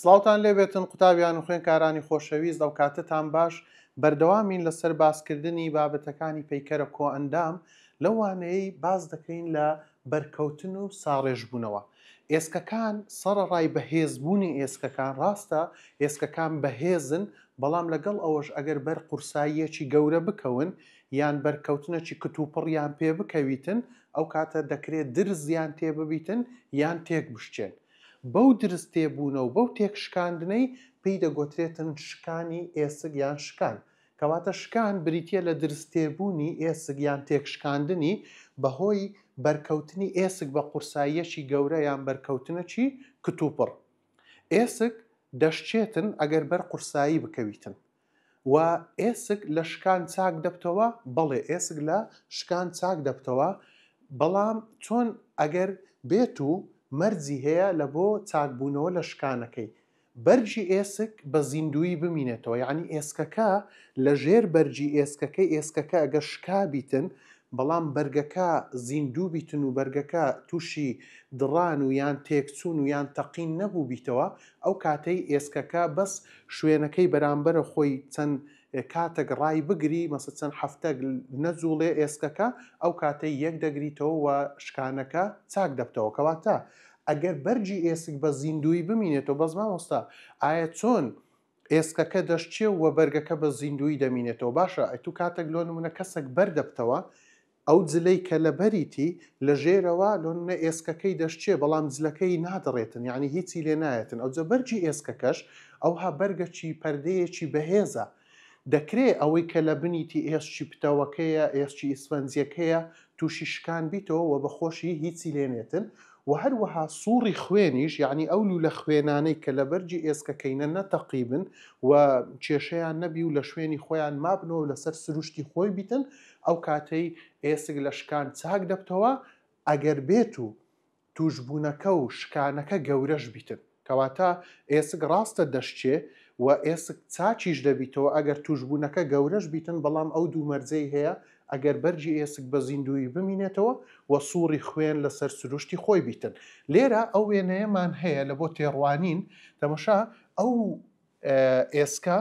سلااوان لێبێتن قوتابیان و خوێنکارانی خۆشەویست ئەو کاتتان باش بەردەوامین لەسەر باسکردنی بابەتەکانی پەیکەرە کۆ ئەندام لەوانەیە باز دەکەین لە بەرکەوتن و ساڕێژبوونەوە. ئێسکەکان سرە ڕای بەهێزبوونی ئێسکەکان ڕاستە ئێسکەکان بەهێزن بەڵام لەگەڵ ئەوەش ئەگەر بەر قورساییەکی گەورە بکەون یان بەرکەوتنەکی کتوپڕیان پێ بکەویتن ئەو کاتە دەکرێت درزیان تێببیتن یان تێک بشتێن. بەو درستێبوونە و بەو تێکشکاندنەی پێی دەگوترێتن شکانی ئێسگ یان شکان کەواتە شکان بریتە لە درستێبوونی ئێسگ یان تێکشکاندنی بەهۆی بەرکەوتنی ئێسک بە قورساییەشی گەورە یان بەرکەوتنە چی کتوپڕ ئێسک دەشتێتن ئەگەر بەر قورسایی بکەویتن و ئێسک لە شکان چاک دەبتەوە بەڵێ ئێسک لە شکان چاک دەبتەوە بەڵام چۆن ئەگەر بێت و مەرجی هەیە لە بۆ چاکبوونەوە لە شکانەکەی بەرجی ئێسک بە زیندوی بمینێتەوە یعنی ئێسکەکە لە ژێر بەرجی ئێسکەکەی ئێسکەکە ئەگە شکابیتن بەڵام بەرگەکە زیندوو بیتن و بەرگەکە تووشی دڕان و یان تێکچون و یان تەقین نەبوو بیتەوە ئەو کاتەی ئێسکەکە بەس شوێنەکەی بەرامبەرە خۆی چەند کاتەک ڕای بگری مەسە چەند هەفتە نەزوڵێ ئێسکەکە ئەو کاتەی یەک دەگریتەوە و شکانەکە چاک دەبتەوە کەواتە ئەگەر بەرجی ئێسک بە زیندوی بمینێتەوە بەزمان وەستا ئایا چۆن ئێسکەکە دەشتێ وە بەرگەکە بە زیندوی دەمینێتەوە باشە ئەتو کاتەک لۆ نمونە کەسێک بەردەبتەوە ئەو جلەی کە لە بەریتی لە ژێرەوە لۆنە ئێسکەکەی دەشتێ بەڵام جلەکەی نادڕێتن یعنی هیچی لێ نایەتن ئەو جە بەرجی ئێسکەکەش ئەوها بەرگەچی پەردەیەکی بەهێزە. دەکرێت ئەوەی کە لە بنیتی ئێسشی پتەوەکەیە ئێسشی ئیسفەنجەکەیە تووشی شکان بیتەوە و بەخۆشی هیچی لێنێتن و هەروەها سووری خوێنیش یعنی ئەو لە خوێنانەی کە لە بەرجی ئێسکەکەینە نەتەقیبن و کێشەیان نەبی و لە شوێنی خۆیان مابنەوە لەسەر سروشتی خۆی بیتن ئەو کاتەی ئێسک لە شکان چاک دەبتەوە ئەگەر بێت و توشببوونەکە و شکانەکە گەورەش بیتن کەواتە ئێسک ڕاستە دەشتێ و ئێسک چاچیش دەبیتەوە ئەگەر توشببوونەکە گەورەش بیتن بەڵام ئەو دوو مەرزەی هەیە ئەگەر بەرجی ئێسک بە زیندوی بمینێتەوە وە سووری خوێن لەسەر سروشتی خۆی بیتن لێرە ئەو وێنەیەمان هەیە لە بۆ تێڕوانین تەمەشا ئەو ئێسکە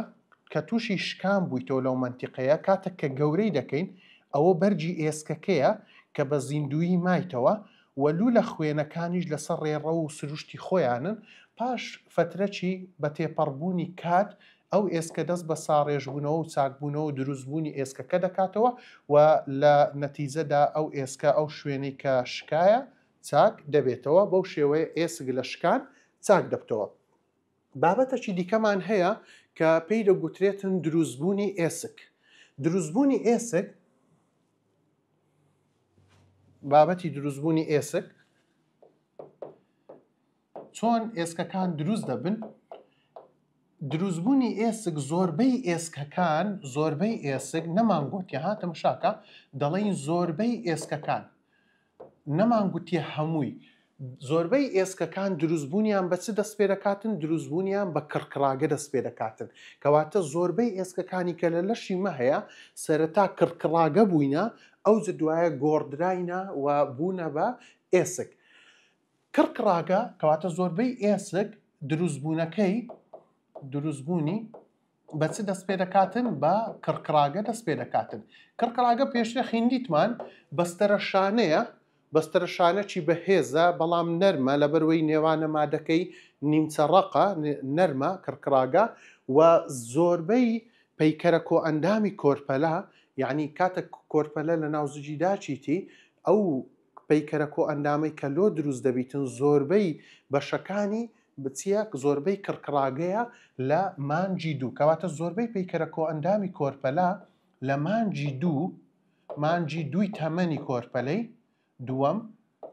کە تووشی شکان بوویتەوە لەو منتیقەیە کاتە کە گەورەی دەکەین ئەوە بەرجی ئێسکەکەیە کە بە زیندوی مایتەوە وەلو لە خوێنەکانیش لەسەر ڕێڕە و سروشتی خۆیانن پاش فترەچی بە تێپەڕبوونی کات ئەو ئێسکە دەست بە ساڕێژبوونەوە و چاکبوونەوە و دروستبوونی ئێسکەکە دەکاتەوە و لە نەتیزەدا ئەو ئێسکە ئەو شوێنی کە شکایە چاک دەبێتەوە بەو شێوەیە ئێسگ لە شکان چاک دەبتەوە. بابەتەکی دیکەمان هەیە کە پێی دەگوترێتن دروستبوونی ئێسک. دروستبوونی ئێسک بابەتی دروستبوونی ئێسک چۆن ئێسکەکان دروست دەبن دروستبوونی ئێسک زۆربەی ئێسکەکان زۆربەی ئێسک نەمانگوتی هاتم شاکە دەڵین زۆربەی ئێسکەکان نەمانگوتی هەمووی زۆربەی ئێسکەکان دروستبوونیان بە چ دەست پێ دەکاتن دروستبوونیان بە کڕکراگە دەست پێ دەکاتن کەواتە زۆربەی ئێسکەکانی کە لە لەشی مە هەیە سەرەتا کڕکراگە بووینە ئەو جدوایە گۆردراینە و بوونە بە ئێسک کڕکراگە کەواتە زۆربەی ئێسک دروستبوونەکەی دروستبوونی بەچ دەست پێ دەکاتن بە کڕکراگە دەست پێ دەکاتن کڕکراگە پێشتە خیندیتمان بەستەرە شانەیە بەستەرە شانەی بەهێزە بەڵام نەرمە لە بەروەی نێوانە مادەکەی نیمچەڕقە نەرمە کڕکراگە و زۆربەی پەیکەرە کۆ ئەندامی کۆرپەلا یعنی کاتە کۆرپەلە لە ناوزجی داچیتی ئەو پەیکەرە کۆ ئەندامی کەلۆ دروست دەبیتن زۆربەی بەشەکانی بچیە زۆربەی کڕکڕاگەیە لە مانجی دوو کەواتە زۆربەی پیکەرە کۆئەندامی کۆرپەلا لە مانجی دوو مانجی دوی تەمەنی کۆرپەلەی دووەم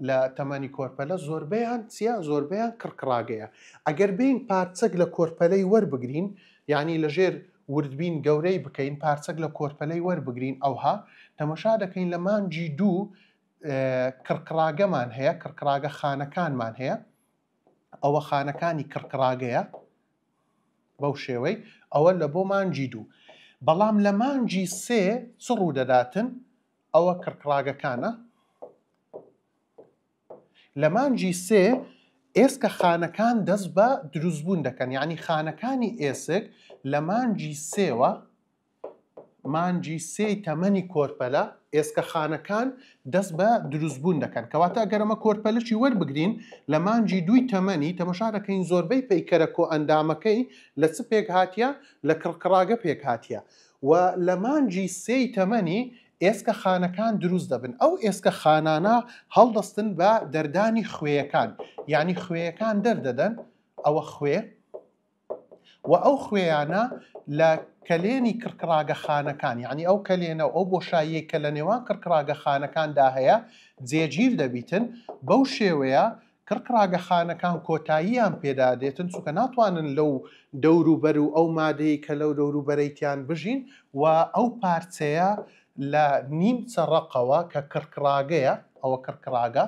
لە تەمەنی کۆرپەلە زۆربیان چیا زۆربیان کڕکڕاگەیە ئەگەر بین پارچەک لە کۆرپەلەی وەربگرین یعنی لەژێر وردبین گەورەی بکەین پارچەک لە کۆرپەلەی وەربگرین ئەوها تەمەشا دەکەین لە مانجی دوو کڕکراگەمان هەیە کڕکراگە خانەکانمان هەیە ئەوە خانەکانی کڕکراگەیە بەو شێوەی ئەوە لە بۆ مانجی دوو بەڵام لە مانجی سێ سڕوو دەداتن ئەوە کڕکراگەکانە لە مانجی سێ ئێسکە خانەکان دەست بە دروستبوون دەکەن یعنی خانەکانی ئێسک لە مانجی سێوە مانجی سێ تەمەنی کۆرپەلە ئێسکە خانەکان دەست بە دروستبوون دەکەن کەواتە گەرەمە کۆرپەلشی وەربگرین لە مانجی دوی تەمەنی تەمەشارەکەین زۆربەی پیکەرە کۆ ئەندامەکەی لە چ پێک هااتە لە کڕکڕاگە پێک هااتە و لە مانجی سێ تەمەنی ئێسکە خانەکان دروست دەبن ئەو ئێسکە خانانە هەڵدەستن بە دەردانی خوێیەکان یعنی خوێیەکان دەردەدەن ئەوە خوێ و ئەو خوێیانە لە کەلێنی کرکراگە خانەکان یعنی ئەو کەلێنە ئەو بۆشاییە کە لە نێوان کرکراگە خانەکاندا هەیە جێگیر دەبیتن بەو شێوەیە کرکراگە خانەکان کۆتاییان پێدا دێتن چووکە ناتوانن لەو دەوروبەر و ئەو مادەی کە لەو دەوروبەرەیتیان بژین و ئەو پارچەیە لە نیم چەڕقەوە کە کرکراگەیە ئەوە کرکراگە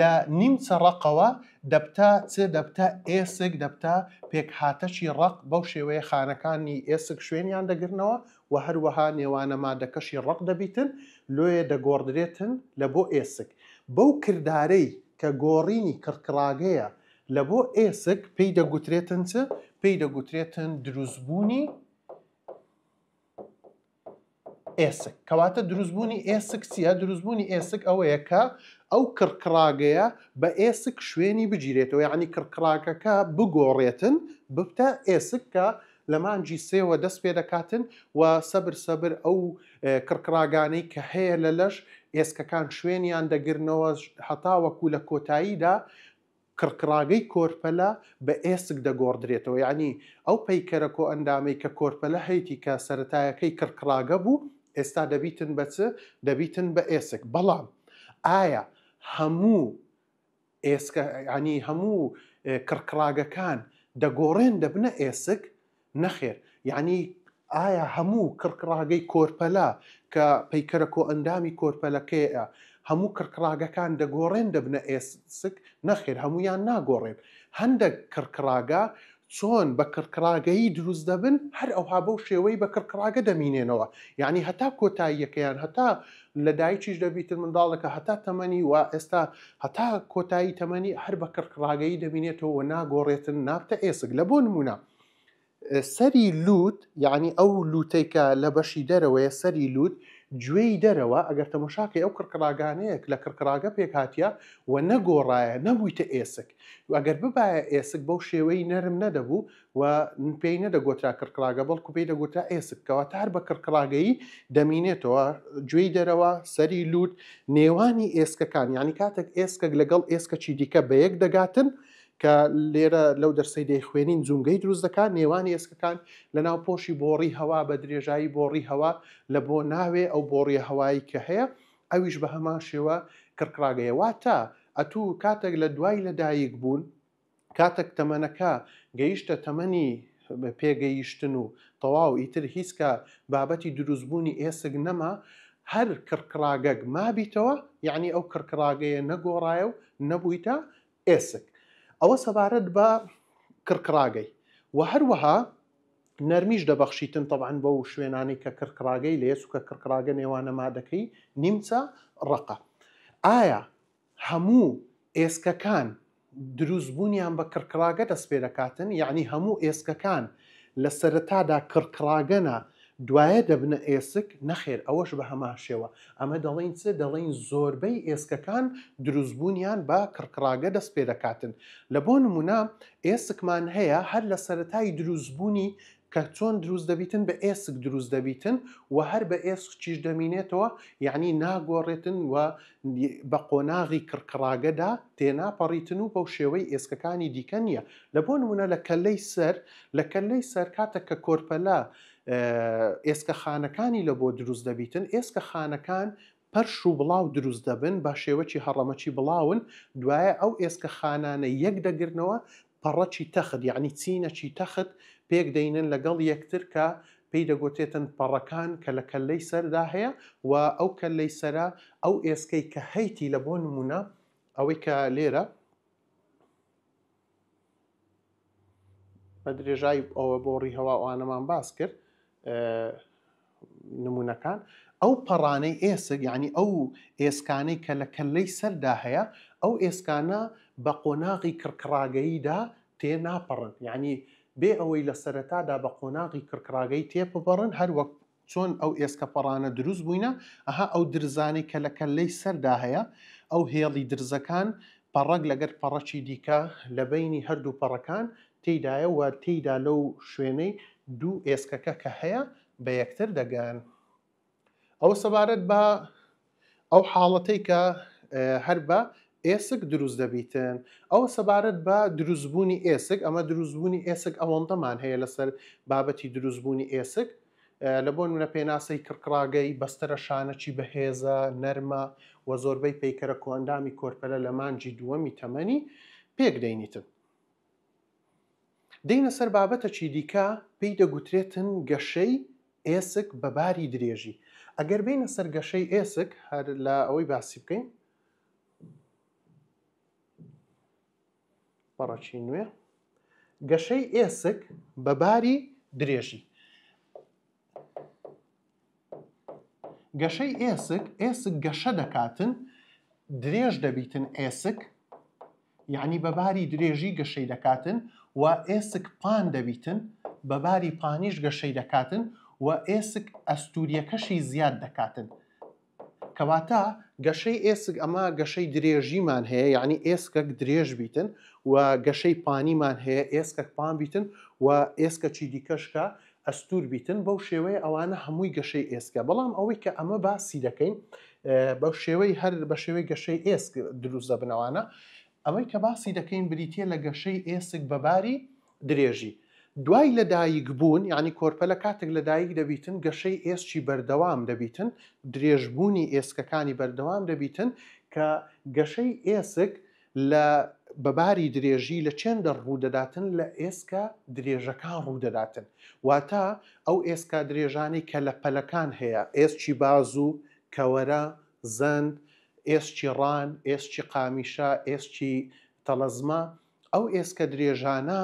لە نیمچە ڕقەوە دەبتا چێ دەبتا ئێسک دەبتا پێک هاتەچی ڕق بەو شێوەیە خانەکانی ئێسک شوێنیان دەگرنەوە و هەروەها نێوانە مادەکەشی ڕق دەبیتن لۆیە دەگۆڕدرێتن لە بۆ ئێسک بەو کردارەی کە گۆڕینی کڕکراگەیە لە بۆ ئێسک پێی دەگوترێتن چ پێی دەگوترێتن دروستبوونی ئێسک کەواتە دروستبوونی ئێسک چیە دروستبوونی ئێسک ئەوەیە کە ئەو کڕکراگەیە بە ئێسک شوێنی بگیرێتەوە عنی کڕکراکەکە بگۆڕێتن ببتە ئێسک کە لەمانجی سێوە دەست پێ دەکاتن و سەبر سەبر ئەو کڕکراگانەی کە هەیە لە لەش ئێسکەکان شوێنیان دەگرنەوە هەتاوەکو لە کۆتاییدا کڕکراگەی کۆرپەلە بە ئێسک دەگۆڕدرێتەوە یعنی ئەو پەیکەرە کۆ ئەندامەی کە کۆرپەلە هەیتی کە سەتایەکەی کڕکراگە بوو ئێستا دەبیتن بەچ دەبیتن بە ئێسک بەڵام ئایا هەموو ئێسکەنی هەموو کڕکراگەکان دەگۆڕێن دەبنە ئێسک نەخێر یعنی ئایا هەموو کڕکراگەی کۆرپەلا کە پەیکەرە کۆ ئەندامی کۆرپەلەکەیە هەموو کڕکراگەکان دەگۆڕێن دەبنە ئێسک نەخێر هەمویان ناگۆڕێن هەندێک کڕکراگە چۆن بە کڕکراگەی دروست دەبن هەر ئەوها بەو شێوەی بە کڕکراگە دەمینێنەوە یعنی هەتا کۆتاییەکەیان هەتا لە دایکیش دەبیتر منداڵەکە هەتا تەمەنی و ئێستا هەتا کۆتایی تەمەنی هەر بە کڕڕاگەی دەبینێتەوە ناگۆڕێتن نابتە ئێسک لە بۆ نمونە. سەری لووت یعنی ئەو لوتێکە لە بەشی دەرەوەیە سەری لووت گوێی دەرەوە ئەگەر تەمەشاکە ئەو کڕکراگانەیەک لە کڕکراگە پێک هااتە و نەگۆڕایە نەبوویتە ئێسک ئەگەر ببایە ئێسک بەو شێوەی نەرم نەدەبوو و پێی نەدەگوترا کڕکراگە بەڵکو پێی دەگوترا ئێسک کەواتە هەر بە کڕکراگەی دەمینێتەوە گوێی دەرەوە سەری لووت نێوانی ئێسکەکان ینی کاتێک ئێسکە لەگەڵ ئێسکە چی دیکە بەیەک دەگاتن و کە لێرە لەو دەرسی دەیخوێنین جونگەی دروست دەکات نێوانی ئێسکەکان لە ناو پۆشی بۆڕی هەوا بە درێژایی بۆڕی هەوا لە بۆ ناوێ ئەو بۆڕی هەوایی کە هەیە ئەویش بە هەمان شێوە کڕکراگەیەوە تا ئەتوو کاتێک لە دوای لەدایک بوون کاتێک تەمەنەکە گەیشتە تەمەنی پێگەیشتن و تەواو ئیتر هیچکە بابەتی دروستبوونی ئێسک نەما هەر کڕکراگەک مابییتەوە یعنی ئەو کڕکراگەیە نەگۆڕایە و نەبوویتە ئێسک ئەوە سەبارەت بە کرکراگەی و هەروەها نەرمیش دەبەخشیتن تەبعاان بە و شوێنانی کە کرکراگەی لە سوکە کرکراگە نێوانە مادەکەی نیمچە ڕقە ئایا هەموو ئێسکەکان دروستبوونیان بە کرکراگە دەست پێ دەکاتن یعنی هەموو ئێسکەکان لە سەرتادا کرکراگەنە دوایە دەبنە ئێسک نەخێر ئەوەش بە هەماشێوە ئەمە دەڵین چ دەڵین زۆربەی ئێسکەکان دروستبوونیان بە کڕکراگە دەست پێ دەکاتن لە بۆ نمونە ئێسکمان هەیە هەر لە سەتای دروستبوونی کە چۆن دروست دەبیتن بە ئێسک دروست دەبیتن و هەر بە ئێسک چیش دەمینێتەوە یعنی ناگۆڕێتن و بە قۆناغی کڕکراگەدا تێناپەڕیتن و بەو شێوەی ئێسکەکانی دیکە نییە لە بۆ نمونە لە کەلەی سەر لە کەلەی سەر کاتە کە کۆرپەلا ئێسکە خانەکانی لە بۆ دروست دەبیتن ئێسکە خانەکان پەرش و بڵاو دروست دەبن با شێوەی هەڕەمەکی بڵاون دوایە ئەو ئێسکە خانانە یەک دەگرنەوە پەڕەکی تەخت یعنی چینەکی تەخت پێک دەینن لەگەڵ یەکتر کە پێی دەگوتێتن پەڕەکان کە لە کەلەی سەردا هەیە و ئەو کەلەی سەرا ئەو ئێسکەی کە هەیتی لە بۆ نمونە ئەوەی کە لێرە بە درێژای ئەوە بۆ ڕی هەوا ئەوانەمان باس کرد نمونونەکان ئەو پەڕانەی ئێسک ینی ئەو ئێسکانەی کە لە کەلەی سەردا هەیە ئەو ئێسکانە بە قۆناغی کرکراگەییدا تێناپەڕن ینی بێ ئەوەی لە سەرەتادا بە قۆناغی کرکراگەی تێپەڕن هەرو وەک چۆن ئەو ئێسکە پەڕانە دروست بووینە ئەها ئەو درزانەی کە لە کەلەی سەردا هەیە ئەو هێڵی درزەکان پەڕەگ لەگەر پەڕەچی دیکە لە بینی هەردوو پەڕەکان تێدایە و تێدا لەو شوێنەی دوو ئێسکەکە کە هەیە بە یەکتر دەگەن ئەو سەبارەت بە ئەو حاڵەتەی کە هەر بە ئێسک دروست دەبیتن ئەو سەبارەت بە دروستبوونی ئێسک ئەمە دروستبوونی ئێسک ئەوەندەمان هەیە لەسەر بابەتی دروستبوونی ئێسک لە بۆ منە پێناسەی کڕکراگەی بەستەرە شانەی بەهێزە نەرمە و زۆربەی پیکەرە کۆندامی کۆرپەلە لە مانجی دووەمی تەمەنی پێک دەینیتن دەینە سەر بابەتە چی دیکە پێی دەگوترێتن گەشەی ئێسک بەباری درێژی ئەگەر بینە سەر گەشەی ئێسک هەر لە ئەوەی باسی بکەین بەڕەچی نوێ گەشەی ئێسک بەباری درێژی گەشەی ئێسک ئێسک گەشە دەکاتن درێژ دەبیتن ئێسک یعنی بەباری درێژی گەشەی دەکاتن و ئێسک پان دەبیتن بەباری پانیش گەشەی دەکاتن و ئێسک ئەستوریەکەشی زیاد دەکاتن. کەواتە گەشەی ئێسک ئەمە گەشەی درێژیمان هەیە یعنی ئێسکەک درێژ بیتن و گەشەی پانیمان هەیە ئێسکەک پان بیتن و ئێسکە چی دیکەشکە ئەستور بیتن بەو شێوەیە ئەوانە هەمووی گەشەی ئێسکە بەڵام ئەوەی کە ئەمە باسی دەکەین بەو شێوەی هەر بە شێوەی گەشەی ئێسک دروست دەبنەوانە ئەوەی کە باسی دەکەین بریتە لە گەشەی ئێسک بەباری درێژی دوای لەدایک بوون ینی کۆرپە لە کاتێک لەدایک دەبیتن گەشەی ئێسکی بەردەوام دەبیتن درێژبوونی ئێسکەکانی بەردەوام دەبیتن کە گەشەی ئێسک لە بەباری درێژی لە چنددە ڕوودەداتن لە ئێسکە درێژەکان ڕوودەداتن واتە ئەو ئێسکا درێژانی کە لە پەلەکان هەیە ئێسکی باز و کەوەرە زەند و ئێسکی ڕان ئێسکی قامیشە ئێسکی تەلەزمە ئەو ئێسکە درێژانە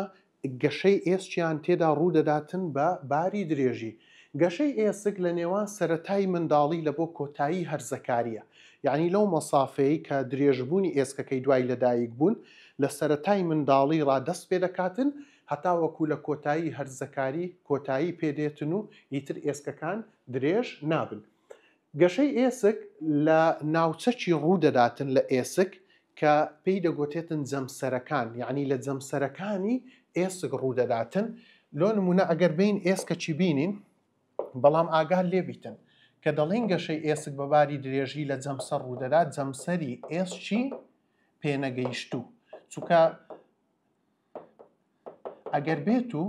گەشەی ئێسکییان تێدا ڕوودەداتن بە باری درێژی گەشەی ئێسک لە نێوان سەتای منداڵی لە بۆ کۆتایی هەرزەکاریە یعنی لەو مەسافەیە کە درێژبوونی ئێسکەکەی دوای لەدایک بوون لە سەتای منداڵی ڕادەست پێ دەکاتن هەتا وەکو لە کۆتایی هەرزەکاری کۆتایی پێدێتن و ئیتر ئێسکەکان درێژ نابن. گەشەی ئێسک لە ناوچەکی ڕوودەداتن لە ئێسک کە پێی دەگوتێتن جەمسەرەکان یعنی لە جەمسەرەکانی ئێسک ڕوودەداتن لۆ نمونە ئەگەر بین ئێسکە چی بینین بەڵام ئاگار لێبیتن کە دەڵین گەشەی ئێسک بەباری درێژی لە جەمسەر ڕوودەدات جەمسەری ئێسچی پێنەگەیشتوو چونکە ئەگەر بێت و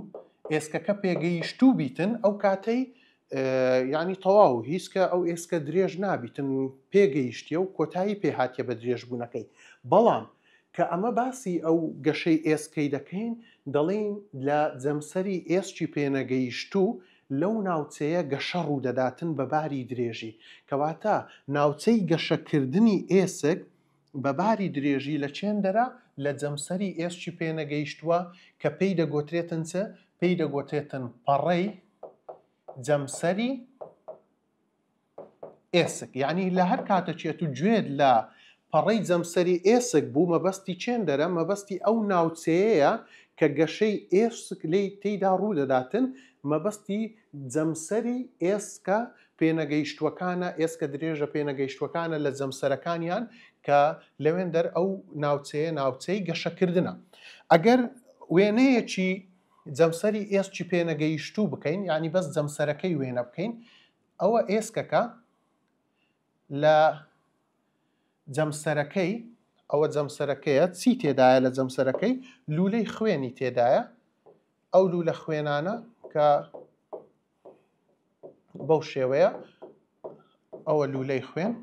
ئێسکەکە پێگەیشتوو بیتن ئەو کاتەی یعنی تەواو هیچکە ئەو ئێسکە درێژ نابیتن پێگەیشتە و کۆتایی پێهاتیە بە درێژبوونەکەی بەڵام کە ئەمە باسی ئەو گەشەی ئێسکەی دەکەین دەڵین لە جەمسەری ئێسکی پێنەگەیشت و لەو ناوچەیە گەشە ڕوو دەداتن بە باری درێژی کەواتە ناوچەی گەشەکردنی ئێسک بە باری درێژی لە چێندەرا لە جەمسەری ئێسکی پێنەگەیشتووە کە پێی دەگۆترێتن چە پێی دەگۆترێتن پەڕەی جەمسەری ئێسک یعنی لە هەر کاتەچێت و گوێت لە پەڕی جەمسەری ئێسک بوو مەبەستی چێندەرە مەبەستی ئەو ناوچەیەە کە گەشەی ئێسک لی تێدا ڕوو دەداتن مەبەستی جەمسەری ئێسکە پێنەگەیشتوەکانە ئێسکە درێژە پێنەگەیشتوەکانە لە جەمسەرەکانیان کە لەوێن دەر ئەو ناوچەیە ناوچەی گەشەکردە. ئەگەر وێنەیەکی جەمسەری ئێسکی پێنەگەیشتوو بکەین ینی بەس جەمسەرەکەی وێنە بکەین ئەوە ئێسکەکە لە جەمسەرەکەی ئەوە جەمسەرەکەیە چی تێدایە لە جەمسەرەکەی لولەی خوێنی تێدایە ئەو لولە خوێنانە کە بەو شێوەیە ئەوە لولەی خوێن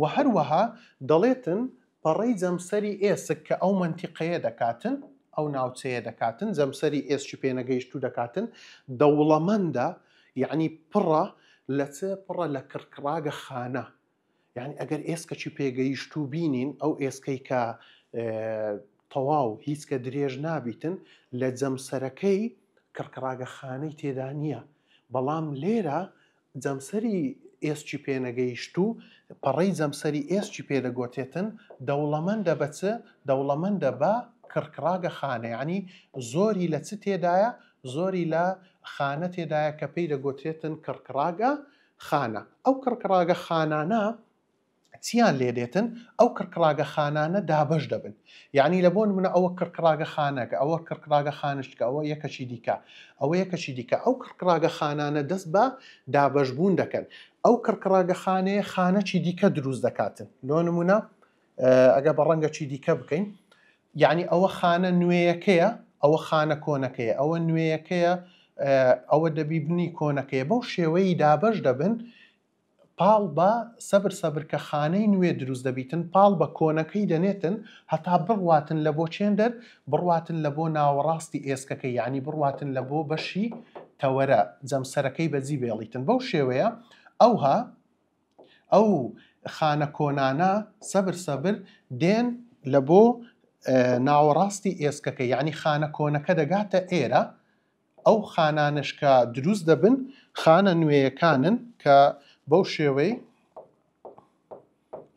و هەروەها دەڵێتن پەڕی جەمسەری ئێسک کە ئەو منتیقەیە دەکاتن ئەو ناوچەیە دەکاتن جەمسەری ئێسکی پێنەگەیشت و دەکاتن دەوڵەمەندە یعنی پڕە لە چ پڕە لە کرکراگە خانە یعنی ئەگەر ئێسکەچی پێگەیشت و بینین ئەو ئێسکەی کە تەواو هیچ کە درێژ نابیتن لە جەمسەرەکەی کرکراگە خانەی تێدا نییە بەڵام لێرە جەمسەری ئێسکی پێنەگەیشت و پەڕی جەمسەری ئێسکی پێدەگۆتێتن دەوڵەمەندە بەچە دەوڵەمەندە بە کڕکراگە خانەیانی زۆری لە چ تێدایە زۆری لە خانە تێدایە کە پێی دەگۆترێتن کڕکراگە خانە ئەو کڕکراگە خانانە چیان لێدێتن ئەو کڕکراگە خانانە دابش دەبن یعنی لە بۆ منە ئەوە کڕکراگە خانەکە ئەوە کڕکراگە خانشتکە ئەوە یەکەشی دیکە ئەوە یەکەشی دیکە ئەو کڕکراگە خانانە دەست بە دابش بوون دەکەن ئەو کڕکڕاگەخانەیە خانەکی دیکە دروست دەکاتن لۆ نمونە ئەگە بە ڕەنگە چی دیکە بکەین یعنی ئەوە خانە نوێیەکەیە ئەوە خانە کۆنەکەیە ئەوە نوێیەکەیە ئەوە دەبیبنی کۆنەکەی بەو شێوەی دابش دەبن پاڵ بە سەبر سەبرکە خانەی نوێ دروست دەبیتن پاڵ بە کۆنەکەی دەنێتن هەتا بڕواتن لە بۆ چێندەر بڕواتن لە بۆ ناوەڕاستی ئێسکەکە یعنی بڕواتن لە بۆ بەشی تەوەرە جەمسەرەکەی بەجی بێڵیتن بەو شێوەیە ئەوها ئەو خانە کۆنانە سەبر سەبر دێن لە بۆ ناوەڕاستی ئێسکەکە یعنی خانە کۆنەکە دەگاتە ئێرە ئەو خانانشکە دروست دەبن خانە نوێیەکانن کە بەو شێوەی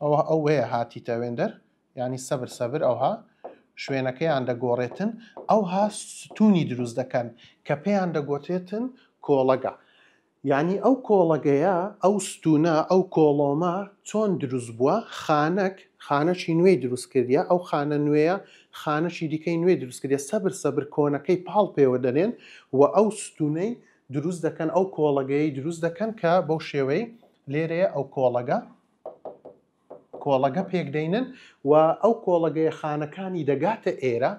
ئەوە ئەو هەیە هاتیتە وێندەر ینی سەبر سەبر ئەوها شوێنەکەیان دەگۆڕێتن ئەوها ستونی دروست دەکەن کە پێیان دەگۆتێتن کۆڵەگە یعنی ئەو کۆڵەگەیە ئەو ستونە ئەو کۆڵۆمە چۆن دروست بووە خانەک خانەشی نوێی دروست کردە ئەو خانە نوێیە خانەشی دیکەی نوێ دروست کردێ سەبر سەبر کۆنەکەی پاڵ پێوە دەنێن و ئەو ستونەی دروست دەکەن ئەو کۆڵەگەی دروست دەکەن کە بەو شێوەی لێرەیە ئەو کۆڵەگە کۆڵەکە پێکدەینن و ئەو کۆڵەگەی خانەکانی دەگاتە ئێرە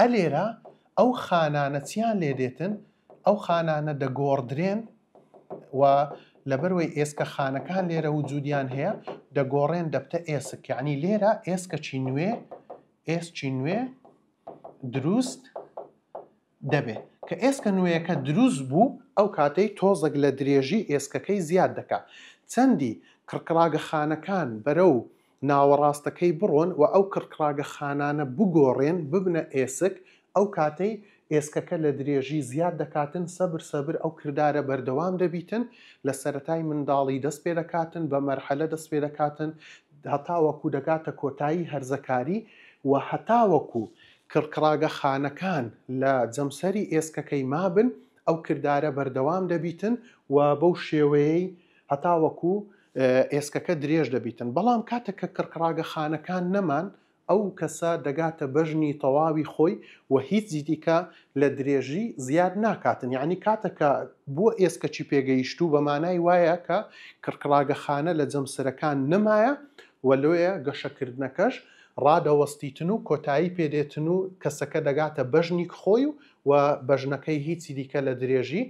ئەلێرە ئەو خانانە چیان لێدێتن ئەو خانانە دەگۆڕدرێن و لەبەروەی ئێسکە خانەکان لێرە و جودیان هەیە دەگۆڕێن دەبتە ئێسک یعنی لێرە ئێسکە چی نوێ ئێس چی نوێ دروست دەبێت کە ئێسکە نوێیەکە دروست بوو ئەو کاتەی تۆزەک لە درێژی ئێسکەکەی زیاد دەکات چەندی کڕکراگە خانەکان بەرە و ناوەڕاستەکەی بڕۆن و ئەو کڕکراگە خانانە بگۆڕێن ببنە ئێسک ئەو کاتەی ئێسکەکە لە درێژی زیاد دەکاتن سەبر سەبر ئەو کردارە بەردەوام دەبیتن لە سەتای منداڵی دەست پێ دەکاتن بە مەرحەلە دەست پێ دەکاتن هەتاوەکو دەگاتە کۆتایی هەرزەکاری و هەتاوەکو کڕکراگە خانەکان لە جەمسەری ئێسکەکەی مابن ئەو کردارە بەردەوام دەبیتن و بەو شێوەیەی هەتاوەکو ئێسکەکە درێژ دەبیتن بەڵام کاتەکە کڕکراگە خانەکان نەمان، ئەو کەسە دەگاتە بەژنی تەواوی خۆی و هیچ زیدیکە لە درێژی زیاد ناکاتن یعنی کاتەکە بۆ ئێسکەچی پێگەیشتوو بەمانای وایە کە کڕکراگەخانە لە جەمسەرەکان نمایە و لۆیە گەشەکردنەکەش ڕادەوەستیتن و کۆتایی پێدێتن و کەسەکە دەگاتە بەژنی خۆی و و بەژنەکەی هیچی دیکە لە درێژی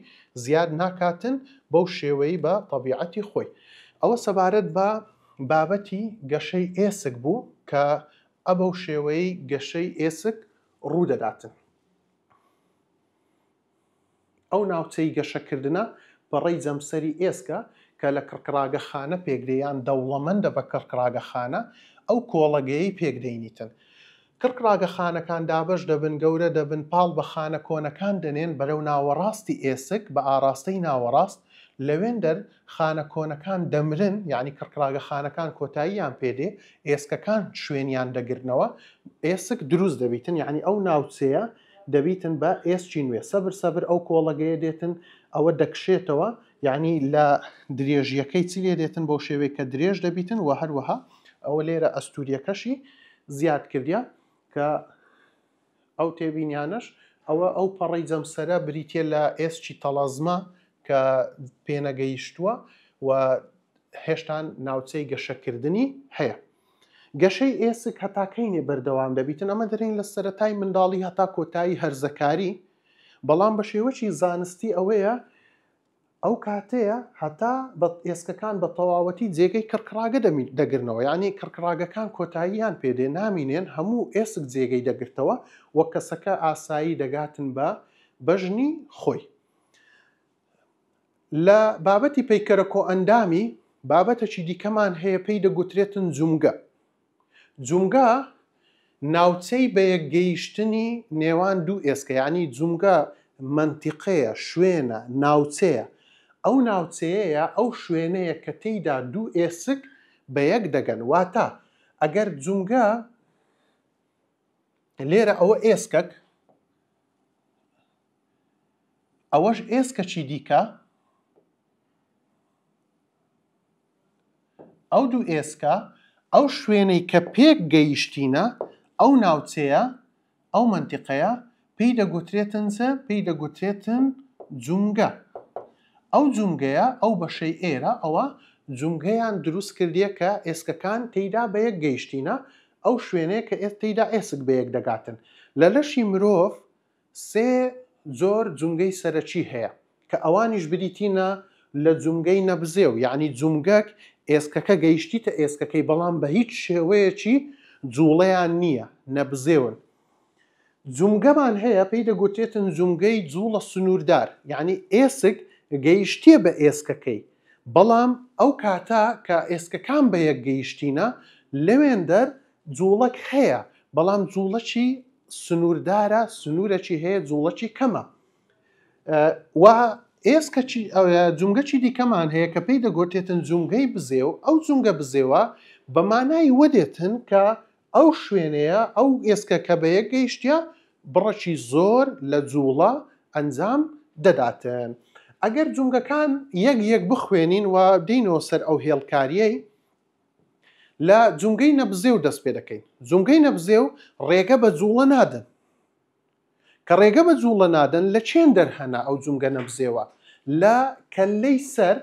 زیاد ناکاتن بەو شێوەی بە طبیعەتی خۆی ئەوە سەبارەت بە بابەتی گەشەی ئێسک بوو کە ئە بەو شێوەی گەشەی ئێسک ڕوودەداتن. ئەو ناوچەی گەشەکردە بەڕێی جەمسەری ئێسکە کە لە کڕکراگەخانە پێگریان دەوڵەمەندە بە کڕکراگەخانە ئەو کۆڵەگەی پێگدەینیتن. کڕکراگەخانەکان دابش دەبن گەورە دەبن پاڵ بە خانە کۆنەکان دەنێن بەرەو ناوەڕاستی ئێسک بە ئاراستەی ناوەڕاست لەوێندەر خانە کۆنەکان دەمرن یعنی کڕکراگە خانەکان کۆتاییان پێدێ ئێسکەکان شوێنیان دەگرنەوە ئێسک دروست دەبیتن یعنی ئەو ناوچەیە دەبیتن بە ئێسچی نوێ سەبر سەبر ئەو کۆڵەگەیە دێتن ئەوە دەکشێتەوە یعنی لە درێژیەکەی چی لێ دێتن بۆ شێوەیە کە درێژ دەبیتن و هەروەها ئەوە لێرە ئەستوریەکەشی زیاد کردیا کە ئەو تێبینیانش ئەوە ئەو پەڕی جەمسەرە بریتە لە ئێسچی تەلازمە کە پێنەگەیشتووە و هێشتان ناوچەی گەشەکردنی هەیە گەشەی ئێسک هەتاکەینێ بەردەوام دەبیتن ئەمە دەرین لە سەتای منداڵی هەتا کۆتایی هەرزەکاری بەڵام بە شێوەی زانستی ئەوەیە ئەو کاتەیە هەتا ئێسکەکان بە تەواوەتی جێگەی کڕکراگە دەگرنەوە یعنی کڕکراگەکان کۆتاییان پێدێ نامینێن هەموو ئێسک جێگەی دەگرتەوە وە کەسەکە ئاسایی دەگاتن بە بەژنی خۆی لە بابەتی پەیکەرەکۆ ئەندامی بابەتەکی دیکەمان هەیە پێی دەگوترێتن جومگە جومگە ناوچەی بەیەکگەیشتنی نێوان دوو ئێسکەیانی جومگە منتیقەیە شوێنە ناوچەیە ئەو ناوچەیەە ئەو شوێنەیە کە تێیدا دوو ئێسک بە یەک دەگەن واتە ئەگەر جومگە لێرە ئەوە ئێسکەک ئەوەش ئێسکەچی دیکە ئەو دوو ئێسکە ئەو شوێنەی کە پێک گەیشتینە ئەو ناوچەیە ئەو منتیقەیە پێی دەگوترێتن چە پێی دەگوترێتن جونگە ئەو جونگەیە ئەو بەشەی ئێرە ئەوە جونگەیان دروست کردیە کە ئێسکەکان تێیدا بەیەک گەیشتینە ئەو شوێنەیە کە ئێ تێیدا ئێسک بەیەک دەگاتن لە لەشی مرۆڤ سێ زۆر جونگەی سەرەکی هەیە کە ئەوانیش بریتینە لە جونگەی نەبزێ و یعنی جونگەک ئێسکەکە گەیشتیتە ئێسکەکەی بەڵام بە هیچ شێوەیەکی جوڵەیان نییە نەبزێون جومگەمان هەیە پێی دەگوتێتن جومگەی جوڵە سنووردار یعنی ئێسک گەیشتیە بە ئێسکەکەی بەڵام ئەو کاتا کە ئێسکەکان بە یەک گەیشتینە لەوێن دەر جوڵک هەیە بەڵام جوڵەکی سنووردارە سنوورەکی هەیە جوڵەکی کەمە. ئێسکە جومگەچی دیکەمان هەیە کە پێی دەگۆتێتن جومگەی بزێ و ئەو جومگە بزێوە بە مانای وەدێتن کە ئەو شوێنەیە ئەو ئێسکە کە بەیە گەیشتە بڕەشی زۆر لە جووڵە ئەنجام دەداتن. ئەگەر جومگەکان یەک یەک بخوێنین و دینەوە سەر ئەو هێڵکاریەی لە جومگەی نەبزێ و دەست پێ دەکەین. جومگەی نەبزێ و ڕێگە بە جووڵە نادن. کە ڕێگە بە جوڵە نادەن لە چێن دەرهەنا ئەو جومگە نەبزێوە لە کەلەی سەر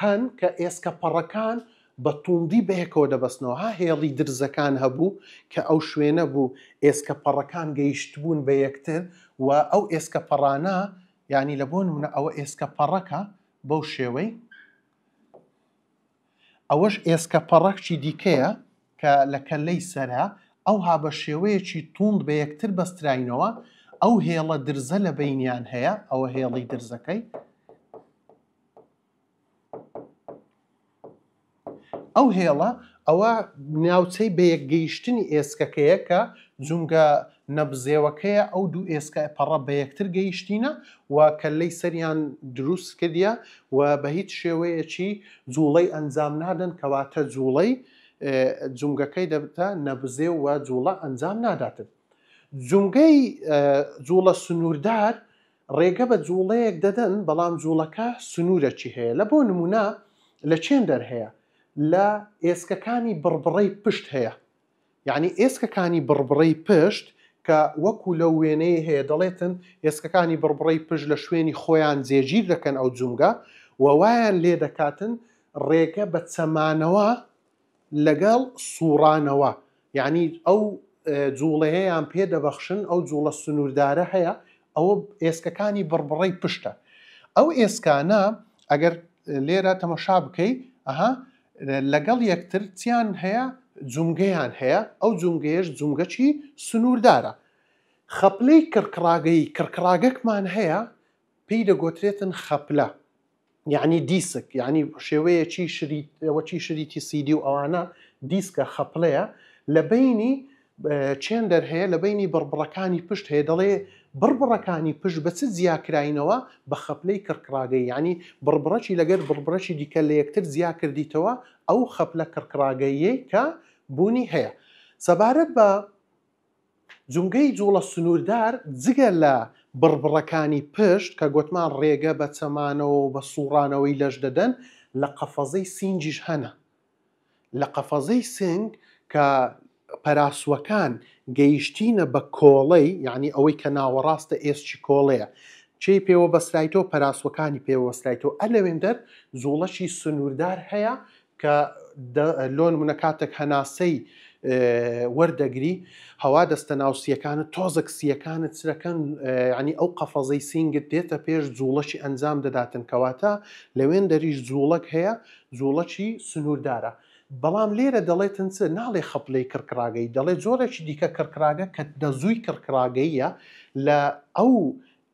هەن کە ئێسکە پەڕەکان بە توندی بەیەکەوە دەبستنەوە ها هێڵی درزەکان هەبوو کە ئەو شوێنە بوو ئێسکە پەڕەکان گەیشت بوون بە یەکتر و ئەو ئێسکە پەڕانە ینی لە بۆ نمونە ئەوە ئێسکە پەڕەکە بەو شێوەی ئەوەش ئێسکە پەڕەخی دیکەیە کە لە کەلەی سەرە ئەو ها بە شێوەیەکی توند بە یەکتر بەستراینەوە ئەو هێڵە درزە لە بینیان هەیە ئەوە هێڵی درزەکەی ئەو هێڵە ئەوە ناوچەی بەیەکگەیشتنی ئێسکەکەیە کە جونگە نەبزێوەکەیە ئەو دوو ئێسکە پەڕە بە یەکتر گەیشتینە و کەلەی سەریان دروست کردە و بە هیچ شێوەیەکی جوڵەی ئەنجام نادەن کەواتە جوڵەی جونگەکەی دەبتە نەبزێ و جوڵە ئەنجام ناداتن جونگەی جوڵە سنووردار ڕێگە بە جوڵەیەک دەدەن بەڵام جوڵەکە سنوورەکی هەیە لە بۆ نمونە لە چێن دەرهەیە لە ئێسکەکانی بربڕی پشت هەیە یعنی ئێسکەکانی بربڕی پشت کە وەکو لە وێنەیە هەیە دەڵێتن ئێسکەکانی بربڕی پشت لە شوێنی خۆیان جێگیر دەکەن ئەو جومگە وەوایان لێ دەکاتن ڕێگە بە چەمانەوە لەگەڵ سوورانەوە یعنی ئەو جوڵەیەیان پێدەبەخشن ئەو جوڵە سنووردارە هەیە ئەوە ئێسکەکانی بڕبڕی پشتە ئەو ئێسکانە ئەگەر لێرە تەمەشا بکەیت ئەها لەگەڵ یەکتر چیان هەیە جومگەیان هەیە ئەو جومگەیەش جومگەچی سنووردارە خەپلەی کرکراگەی کرکراگەکمان هەیە پێی دەگۆترێتن خەپلە یعنی دیسک یعنی شێوەیەکی شریەوەچی شریتی سیدی و ئەوانە دیسکە خەپلەیە لە بینی چێندەر هەیە لە بینی بربڕەکانی پشت هەیە دەڵێ بربڕەکانی پشت بە چ زیاکراینەوە بە خەپلەی کڕکراگەی ینی بربڕەکی لەگەر بربڕەشی دیکە لە یەکتر زیا کردیتەوە ئەو خەپلە کڕکراگەیە کە بوونی هەیە سەبارەت بە جونگەی جوڵە سنووردار جگە لە بربڕەکانی پشت کە گوتمان ڕێگە بە چەمانەوە بە سوڕانەوەی لەش دەدەن لە قەفەزەی سینجیش هەنا لە قەفەزەی سنگ کە پەراسوەکان گەیشتینە بە کۆڵەی یعنی ئەوەی کە ناوەڕاستە ئێستی کۆڵەیە چی پێوە بەسرایتۆ پەراسوەکانی پێوەسرایتۆ ئەلەوێندەر زوڵەشی سنووردار هەیە کە لۆن منە کاتێک هەناسەی وەردەگری هەوا دەستە ناوسیەکانت تۆزەکسیەکانت چرەکەن ینی ئەو قەفەزەی سینگت دێتە پێش زوڵەشی ئەنجام دەداتن کەواتە لەوێن دەریش زوڵک هەیە زوڵەکی سنووردارە بەڵام لێرە دەڵێتن چ ناڵێ خەپلەی کڕکراگەی دەڵێ جۆرەی دیکە کڕکراگە کە دەزووی کڕکراگەیە لە ئەو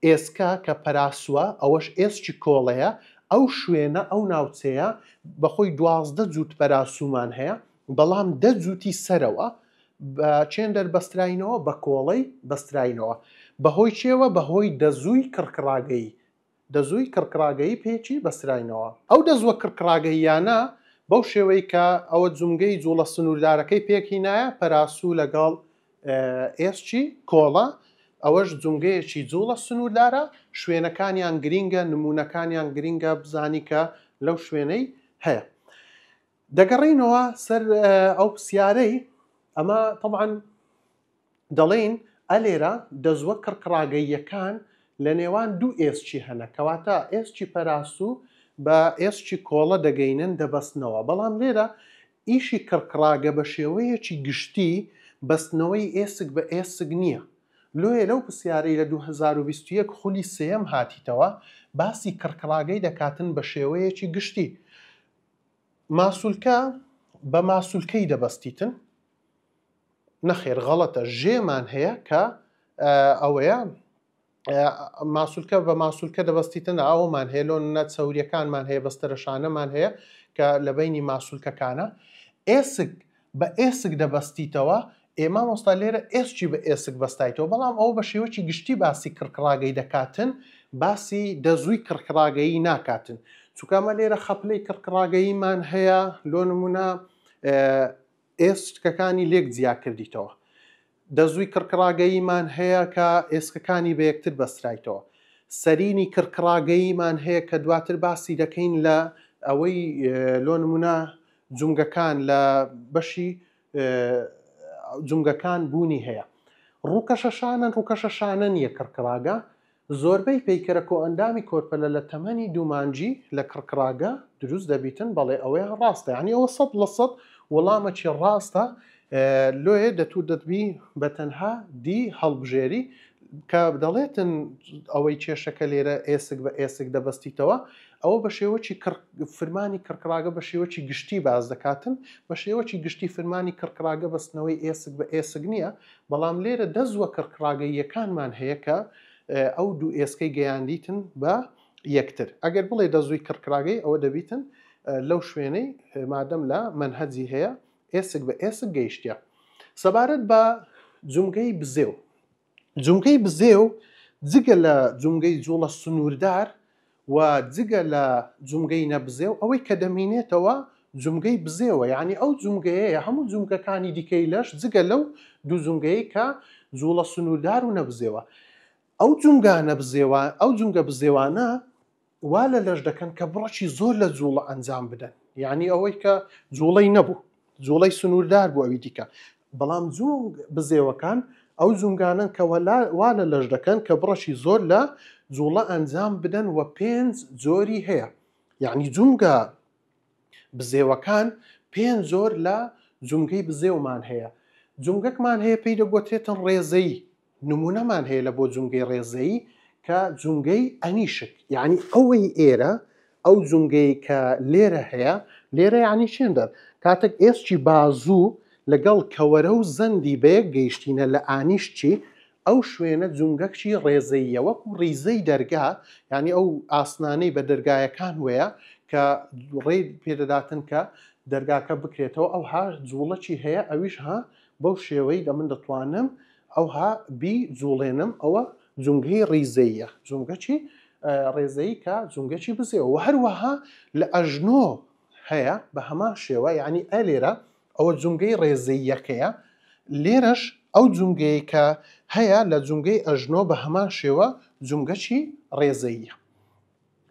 ئێسکا کە پەراسووە ئەوەش ئێسکی کۆڵەیە ئەو شوێنە ئەو ناوچەیە بەخۆی دوازدە جووت پەراسومان هەیە بەڵام دە جووتی سەرەوە چێندەر بەستراینەوە بە کۆڵەی بەستراینەوە بەهۆی چێوە بەهۆی دەزووی کڕکراگەی دەزووی کڕکراگەی پێچی بەستراینەوە ئەو دەزوە کڕکراگەیانە بەو شێوەی کە ئەوە جومگەی جوڵە سنووردارەکەی پێکی نایە پەراسوو لەگەڵ ئێسچی کۆڵە ئەوەش جومگەیەکی جوڵە سنووردارە شوێنەکانیان گرینگە نمونونەکانیان گرینگە بزانی کە لەو شوێنەی هەیە. دەگەڕینەوە سەر ئەو پرسیارەی ئەمە تەعاان دەڵین ئەلێرە دەزوە کڕکراگەیەکان لە نێوان دوو ئێسچی هەنە کەواتە ئێسچی پەراسوو بە ئێسکی کۆڵە دەگەینن دەبەستنەوە بەڵام لێرە ئیشی کڕکراگە بە شێوەیەکی گشتی بەستنەوەی ئێسک بە ئێسک نییە لۆیە لەو پرسیارەی لە 2021 خولی سم هاتیتەوە باسی کڕکراگەی دەکاتن بە شێوەیەکی گشتی ماسوولکە بە ماسوولکەی دەبەستیتن نەخێر غەڵەتە ژێمان هەیە کە ئەوەیە ماسوولکە بە ماسوولکە دەبستیتن ئەومان هەیە لۆ نە چەوریەکانمان هەیە بەستەرەشانەمان هەیە کە لە بینی ماسوولکەکانە ئێسک بە ئێسک دەبستیتەوە ئێمە مۆستا لێرە ئێسکی بە ئێسک بەستایتەوە بەڵام ئەو بە شێوەی گشتی باسی کرکراگەی دەکاتن باسی دەزووی کرکراگەیی ناکاتن چووکمە لێرە خەپلەی کرکراگەییمان هەیە لۆ نمونە ئێسکەکانی لێک جیا کردیتەوە دەزووی کڕکڕاگەیمان هەیە کە ئێسکەکانی بە یەکتر بەسترایتەوە سەرینی کڕکڕاگەیمان هەیە کە دواتر باسی دەکەین لە ئەوەی لۆ نمونە جونگەکان لە بەشی جونگەکان بوونی هەیە ڕووکەشەشانن ڕووکەشەشانە نیە کڕکراگە زۆربەی پیکەرەکۆ ئەندامی کۆرپەلە لە تەمەنی دومانجی لە کڕکراگە دروست دەبیتن بەڵێ ئەوەیە ڕاستە ینی ئەوە سە لە سە وەڵامەکی ڕاستە لۆیە دەتوو دەتبی بە تەنها دی هەڵبژێری کە دەڵێتن ئەوەی کێشەکە لێرە ئێسک بە ئێسک دەبستیتەوە ئەوە بە شێوەی فرمانی کڕکراگە بە شێوەی گشتی باز دەکاتن بە شێوەی گشتی فرمانی کڕکراگە بەستنەوەی ئێسک بە ئێسک نییە بەڵام لێرە دەزوە کڕکراگە یەکانمان هەیە کە ئەو دوو ئێسکەی گەیاندیتن بە یەکتر ئەگەر بڵێ دەزووی کڕکراگەی ئەوە دەبیتن لەو شوێنەی مادەم لە منهەجی هەیە ئێسک بە ئێسک گەیشتە سەبارەت بە جومگەی بزێو جومگەی بزێو جگە لە جومگەی جوڵە سنووردار و جگە لە جومگەی نەبزێو ئەوەی کە دەمینێتەوە جومگەی بزێوە یعنی ئەو جومگەیە هەموو جومگەکانی دیکەی لەش جگە لەو دوو جومگەی کە جوڵە سنووردار و نەبزێوە ئەو جومگانە بزێوە ئەو جومگە بزێوانە وا لە لەش دەکەن کە بڕەشی زۆر لە جوڵە ئەنجام بدەن یعنی ئەوەی کە جوڵەی نەبوو جوڵەی سنووردار بوو ئەوی دیکە بەڵام زوم بزێوەکان ئەو زونگانن کە وا لە لەش دەکەن کە بڕەشی زۆر لە جوڵە ئەنجام بدەن و پێنج زۆری هەیە یعنی جومگە بزێوەکان پێنج زۆر لە جومگەی بزێومان هەیە جومگەکمان هەیە پێی دەگوترێتن ڕێزەی نمونەمان هەیە لە بۆ جومگەی ڕێزەی کە جونگەی ئەنیشک یعنی ئەوەی ئێرە ئەو جونگەی کە لێرە هەیە لێرە ینی چێندەر کاتێک ئێستی بازوو لەگەڵ کەوەرە و زەندی بێ گەیشتینە لە ئانیشتی ئەو شوێنە جونگەکشی ڕێزەیەوەک و ریزەی دەرگا ینی ئەو ئاسنانەی بە دەرگایەکان وەیە کە ڕێ پێدەداتن کە دەرگاکە بکرێتەوە ئەو ها جوڵەکی هەیە ئەویش ها بەو شێوەی دە من دەتوانم ئەوها بی جوڵێنم ئەوە جونگەی ڕیزەیە جونگەچی ڕێزەی کە جونگەچی بزێەوە هەروەها لە ئەژنۆ هەیە بە هەما شێوە یعنی ئە لێرە ئەوە جونگەی ڕێزەی یەکەیە لێرەش ئەو جونگەیە کە هەیە لە جونگەی ئەژنۆ بە هەما شێوە جونگەچی ڕێزەیە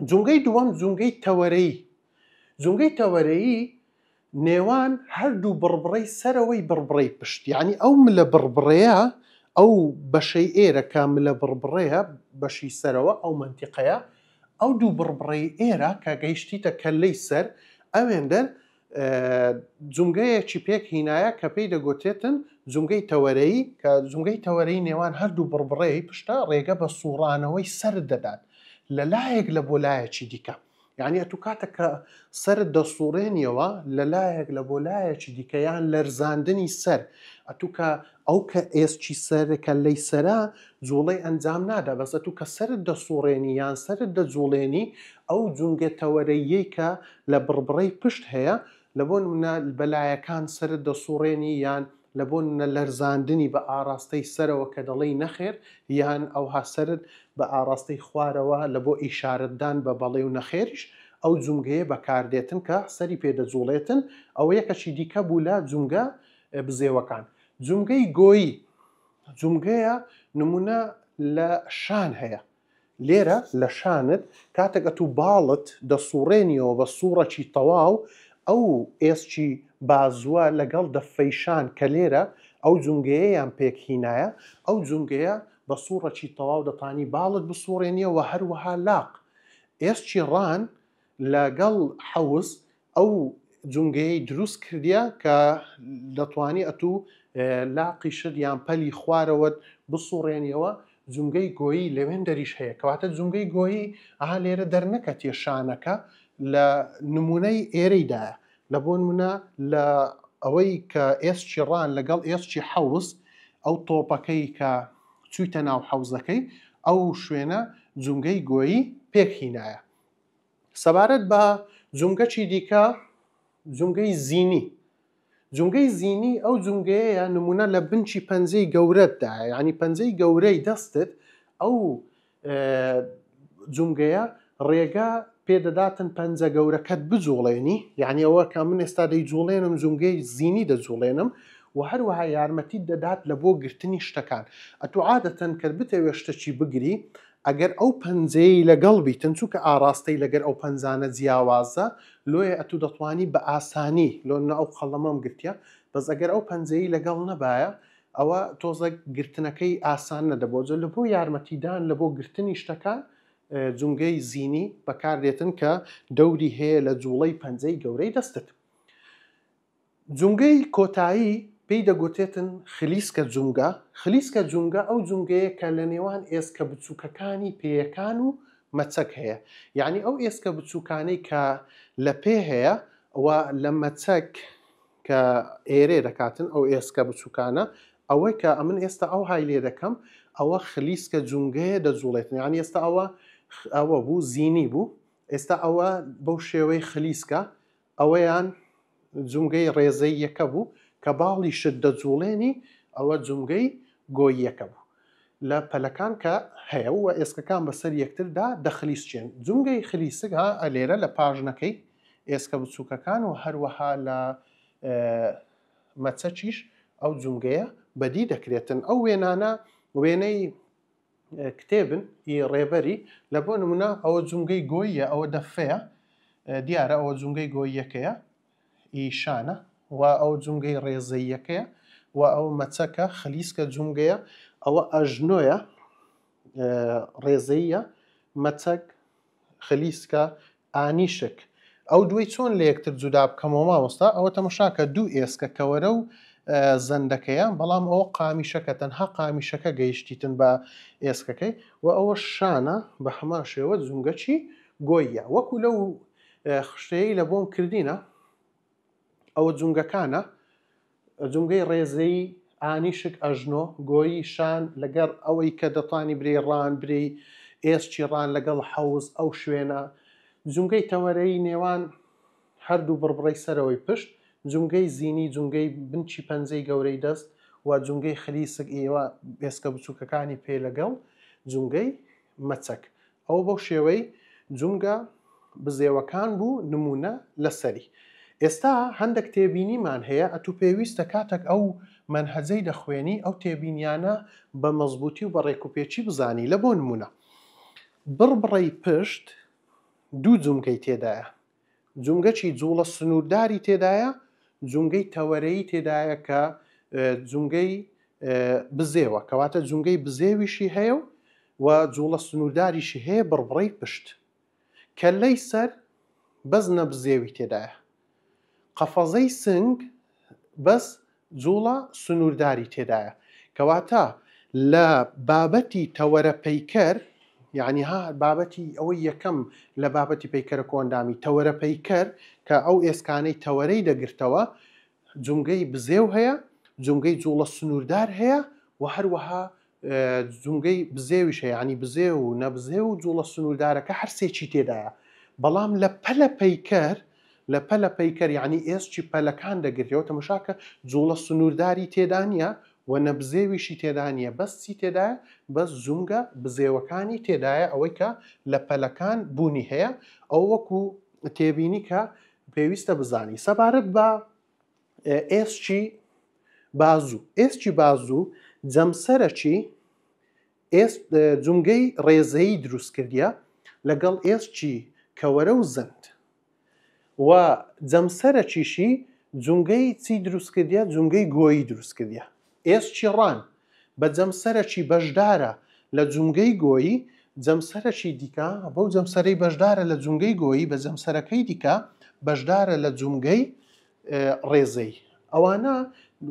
جونگەی دووەم جونگەی تەوەرەی جونگەی تەوەرەی نێوان هەردوو بڕبڕی سەرەوەی بڕبڕی پشت یعنی ئەو لە بڕبڕەیە ئەو بەشەی ئێرە کامل لە بڕبڕەیە بەشی سەرەوە ئەو منتیقەیە ئەو دوو بڕبڕی ئێرە کە گەیشتیتە کەلەی سەر ئەوێندەر جونگەیەکی پێک هینایە کە پێی دەگوتێتن زونگەی تەوەرەی کە زونگەی تەوەرەی نێوان هەردوو بڕبڕێی پشتە ڕێگە بە سوورانەوەی سەر دەدات لە لایەک لە بۆ لایەکی دیکە. یعنی ئەتو کاتێک کە سەر دەسوڕێنیەوە لەلایەک لە بۆلایەکی دیکەیان لەرزاندنی سەر ئەتو کە ئەو کە ئێسکی سەرەکە لی سەرا جوڵی ئەنجام نادا بەس ئەتو کە سرت دەسوڕێنی یان سرت دەجوڵێنی ئەو جونگێتەوەرەیەی کە لە بڕبڕی پشت هەیە لە بۆ نمونە بەلایەکان سرت دەسوڕێنی یان لە بۆ لەرزاندنی بە ئاراستەی سەرەوە کە دەڵی نەخێر یان ئەو هاسرت بە ئاراستەی خوارەوە لە بۆ ئیشارتدان بە بەڵێ و نەخێریش ئەو جومگەیە بەکاردێتن کە سەری پێدەجوڵێتن ئەوە یەکەشی دیکە بوو لە جومگە بزێوەکان جومگەی گۆیی جومگەیە نمونە لە شان هەیە لێرە لە شانت کاتێک ئە تو باڵت دەسوڕێنیەوە بە سوورەکی تەواو ئەو ئێسکی بازووە لەگەڵ دەفەیشان کە لێرە ئەو جونگەیەیان پێکهینایە ئەو جونگەیە بە سوورەکی تەواو دەتانی باڵک بسوڕێنیەوە هەروەها لاق ئێستی ڕان لەگەڵ حەوز ئەو جونگەی دروست کردیا کە دەتوانی ئەتوو لاقی شت یان پەلی خوارەوەت بسوڕێنیەوە جونگەی گۆیی لەوێن دەریش هەیە کەواتە جونگەی گۆیی ئاها لێرە دەرنەکە تێشانەکە لە نمونەی ئێرەیدایە لە بۆن منە لە ئەوەی کە ئێستی ڕان لەگەڵ ئێستی حەوز ئەو تۆپەکەی کە چویتە ناو حەوزەکەی ئەو شوێنە جونگەی گۆیی پێکهینایە سەبارەت بە جونگەچی دیکە جونگەی زینی جونگەی زینی ئەو جونگەیە نمونە لە بنچی پەنجەی گەورەتدا ینی پەنجەی گەورەی دەستت ئەو جونگەیە ڕێگە پێدەداتن پەنجە گەورەکەت بجوڵێنی یعنیەوە کە من ئێستا دەی جوڵێنم زونگەی زینی دەجوڵێنم و هەروەها یارمەتی دەدات لە بۆ گرتنی شتەکان ئەتوعادەتەن کە بتەوێ شتەچی بگری ئەگەر ئەو پەنجەی لەگەڵ بیتن چووکە ئاراستەی لەگەر ئەو پەنجانە جیاوازە لۆیە ئەتو دەتوانی بە ئاسانی لۆنە ئەو خەڵەمەم گرتیە بەس ئەگەر ئەو پەنجەی لەگەڵ نەبایە ئەوە تۆزە گرتنەکەی ئاسان نەدەبۆجە لە بۆ یارمەتیدان لە بۆ گرتنی شتەکان جونگەی زینی بەکاردێتن کە دەوری هەیە لە جوڵەی پەنجەی گەورەی دەستت. جونگەی کۆتایی پێی دەگوتێتن خلیسکە جونگە خلیسکە جونگە ئەو جونگەیە کە لە نێوان ئێسکە بچووکەکانی پێیەکان و مەچەک هەیە یعنی ئەو ئێسکە بچووکانەی کە لە پێ هەیە ئەوە لە مەچەک کە ئێرێ دەکاتن ئەو ئێسکە بچووکانە ئەوەی کە ئەمن ئێستا ئەو های لێ دەکەم ئەوە خلیسکە جونگەیە دەجوڵێتن یان ئێستا ئەوە ئەوە بوو زینی بوو ئێستا ئەوە بەو شێوەی خلیسکە ئەوەیان جومگەی ڕێزەی یەکە بوو کە باڵی شت دەجوڵێنی ئەوە جومگەی گۆیەکە بوو لە پەلەکان کە هەیە و ئێسکەکان بەسەر یەکتردا دەخلیس چێن جومگەی خلیسک ها ئەلێرە لە پاژنەکەی ئێسکە بچووکەکان و هەروەها لە مەچەچیش ئەو جومگەیە بەدی دەکرێتن ئەو وێنانە وێنەی کتێبن ئی ڕێبەری لە بۆ نمونە ئەوە جونگەی گۆیە ئەوە دەفەیە دیارە ئەوە جونگەی گۆیەکەیە ئیشانە و ئەو جونگەی ڕێزەیەکەیە و ئەو مەچەکە خلیسکە جونگەیە ئەوە ئەژنۆیە ڕێزەیە مەچەک خلیسکە ئانیشک ئەو دوی چۆن لە یەکتر جودا بکەمەوە مامۆستا ئەوە تەمەشاکە دوو ئێسکە کەوەرە و زەندەکەیان بەڵام ئەو قامیشەکە تەنها قامیشەکە گەیشتیتن بە ئێسکەکەی و ئەوە شانە بە هەمان شێوە زونگەچی گۆیە وەکو لەو خشتەیە لە بۆم کردینە ئەوە جونگەکانە جونگەی ڕێزەی ئانیشک ئەژنۆ گۆیی شان لەگەر ئەوەی کە دەتانی برێ ڕان برێ ئێس چیڕان لەگەڵ حەوز ئەو شوێنە جونگەی تەوەرەی نێوان هەردوو بڕبڕی سەرەوەی پشت جونگەی زینی جونگەی بنچی پەنجەی گەورەی دەست و جونگەی خلیسک ئێوە ئێسکە بچووکەکانی پێ لەگەڵ جونگەی مەچەک ئەو بەو شێوەی جونگە بزێوەکان بوو نمونە لەسەری ئێستا هەندێک تێبینیمان هەیە ئەتو پێویستە کاتێک ئەو منهەزەی دەخوێنی ئەو تێبینیانە بە مەزبوطی و بە ڕێکوپێکی بزانی لە بۆ نمونە بڕبڕی پشت دوو جومکەی تێدایە جومگەچی جوڵە سنوورداری تێدایە جونگەی تەوەرەی تێدایە کە جونگەی بزێوە کەواتە جونگەی بزێویشی هەیە و و جوڵە سنوورداریشی هەیە بڕبڕی پشت کە لەی سەر بەز نەبزێوی تێدایە قەفەزەی سنگ بەس جوڵە سنوورداری تێدایە کەواتە لە بابەتی تەوەرە پەیکەر یعنی ها بابەتی ئەوەی یەکەم لە بابەتی پیکەرە کۆندامی تەوەرە پیکەر کە ئەو ئێسکانەی تەوەرەی دەگرتەوە جونگەی بزێو هەیە جونگەی جوڵە سنووردار هەیە و هەروەها جونگەی بزێویش هەیە ینی بزێ و نەبزێ و جوڵە سنووردارەکە هەرسێکی تێدایە بەڵام لە پەلە پیکەر لە پەلە پیکەر یعنی ئێسکی پەلەکان دەگرێتەوە تەمەشاکە جوڵە سنوورداری تێدانە و نەبزێویشی تێدا نیە بەستی تێدایە بەس زومگە بزێوەکانی تێدایە ئەوەی کە لە پەلەکان بوونی هەیە ئەو وەکو تێبینی کە پێویستە بزانی سەبارەت بە ئێسچی بازوو ئێستی بازوو جەمسەرەکی جونگەی ڕێزەی دروست کردیە لەگەڵ ئێستی کەوەرە و زەند و جەمسەرەکیشی جونگەی چی دروست کردیە جونگەی گۆیی دروست کردیە ئێس چیڕان بە جەمسەرەکی بەشدارە لە جونگەی گۆیی جەمسەرەکی دیکە بەو جەمسەرەی بەشدارە لە جونگەی گۆیی بە جەمسەرەکەی دیکە بەشدارە لە جونگەی ڕێزەی ئەوانە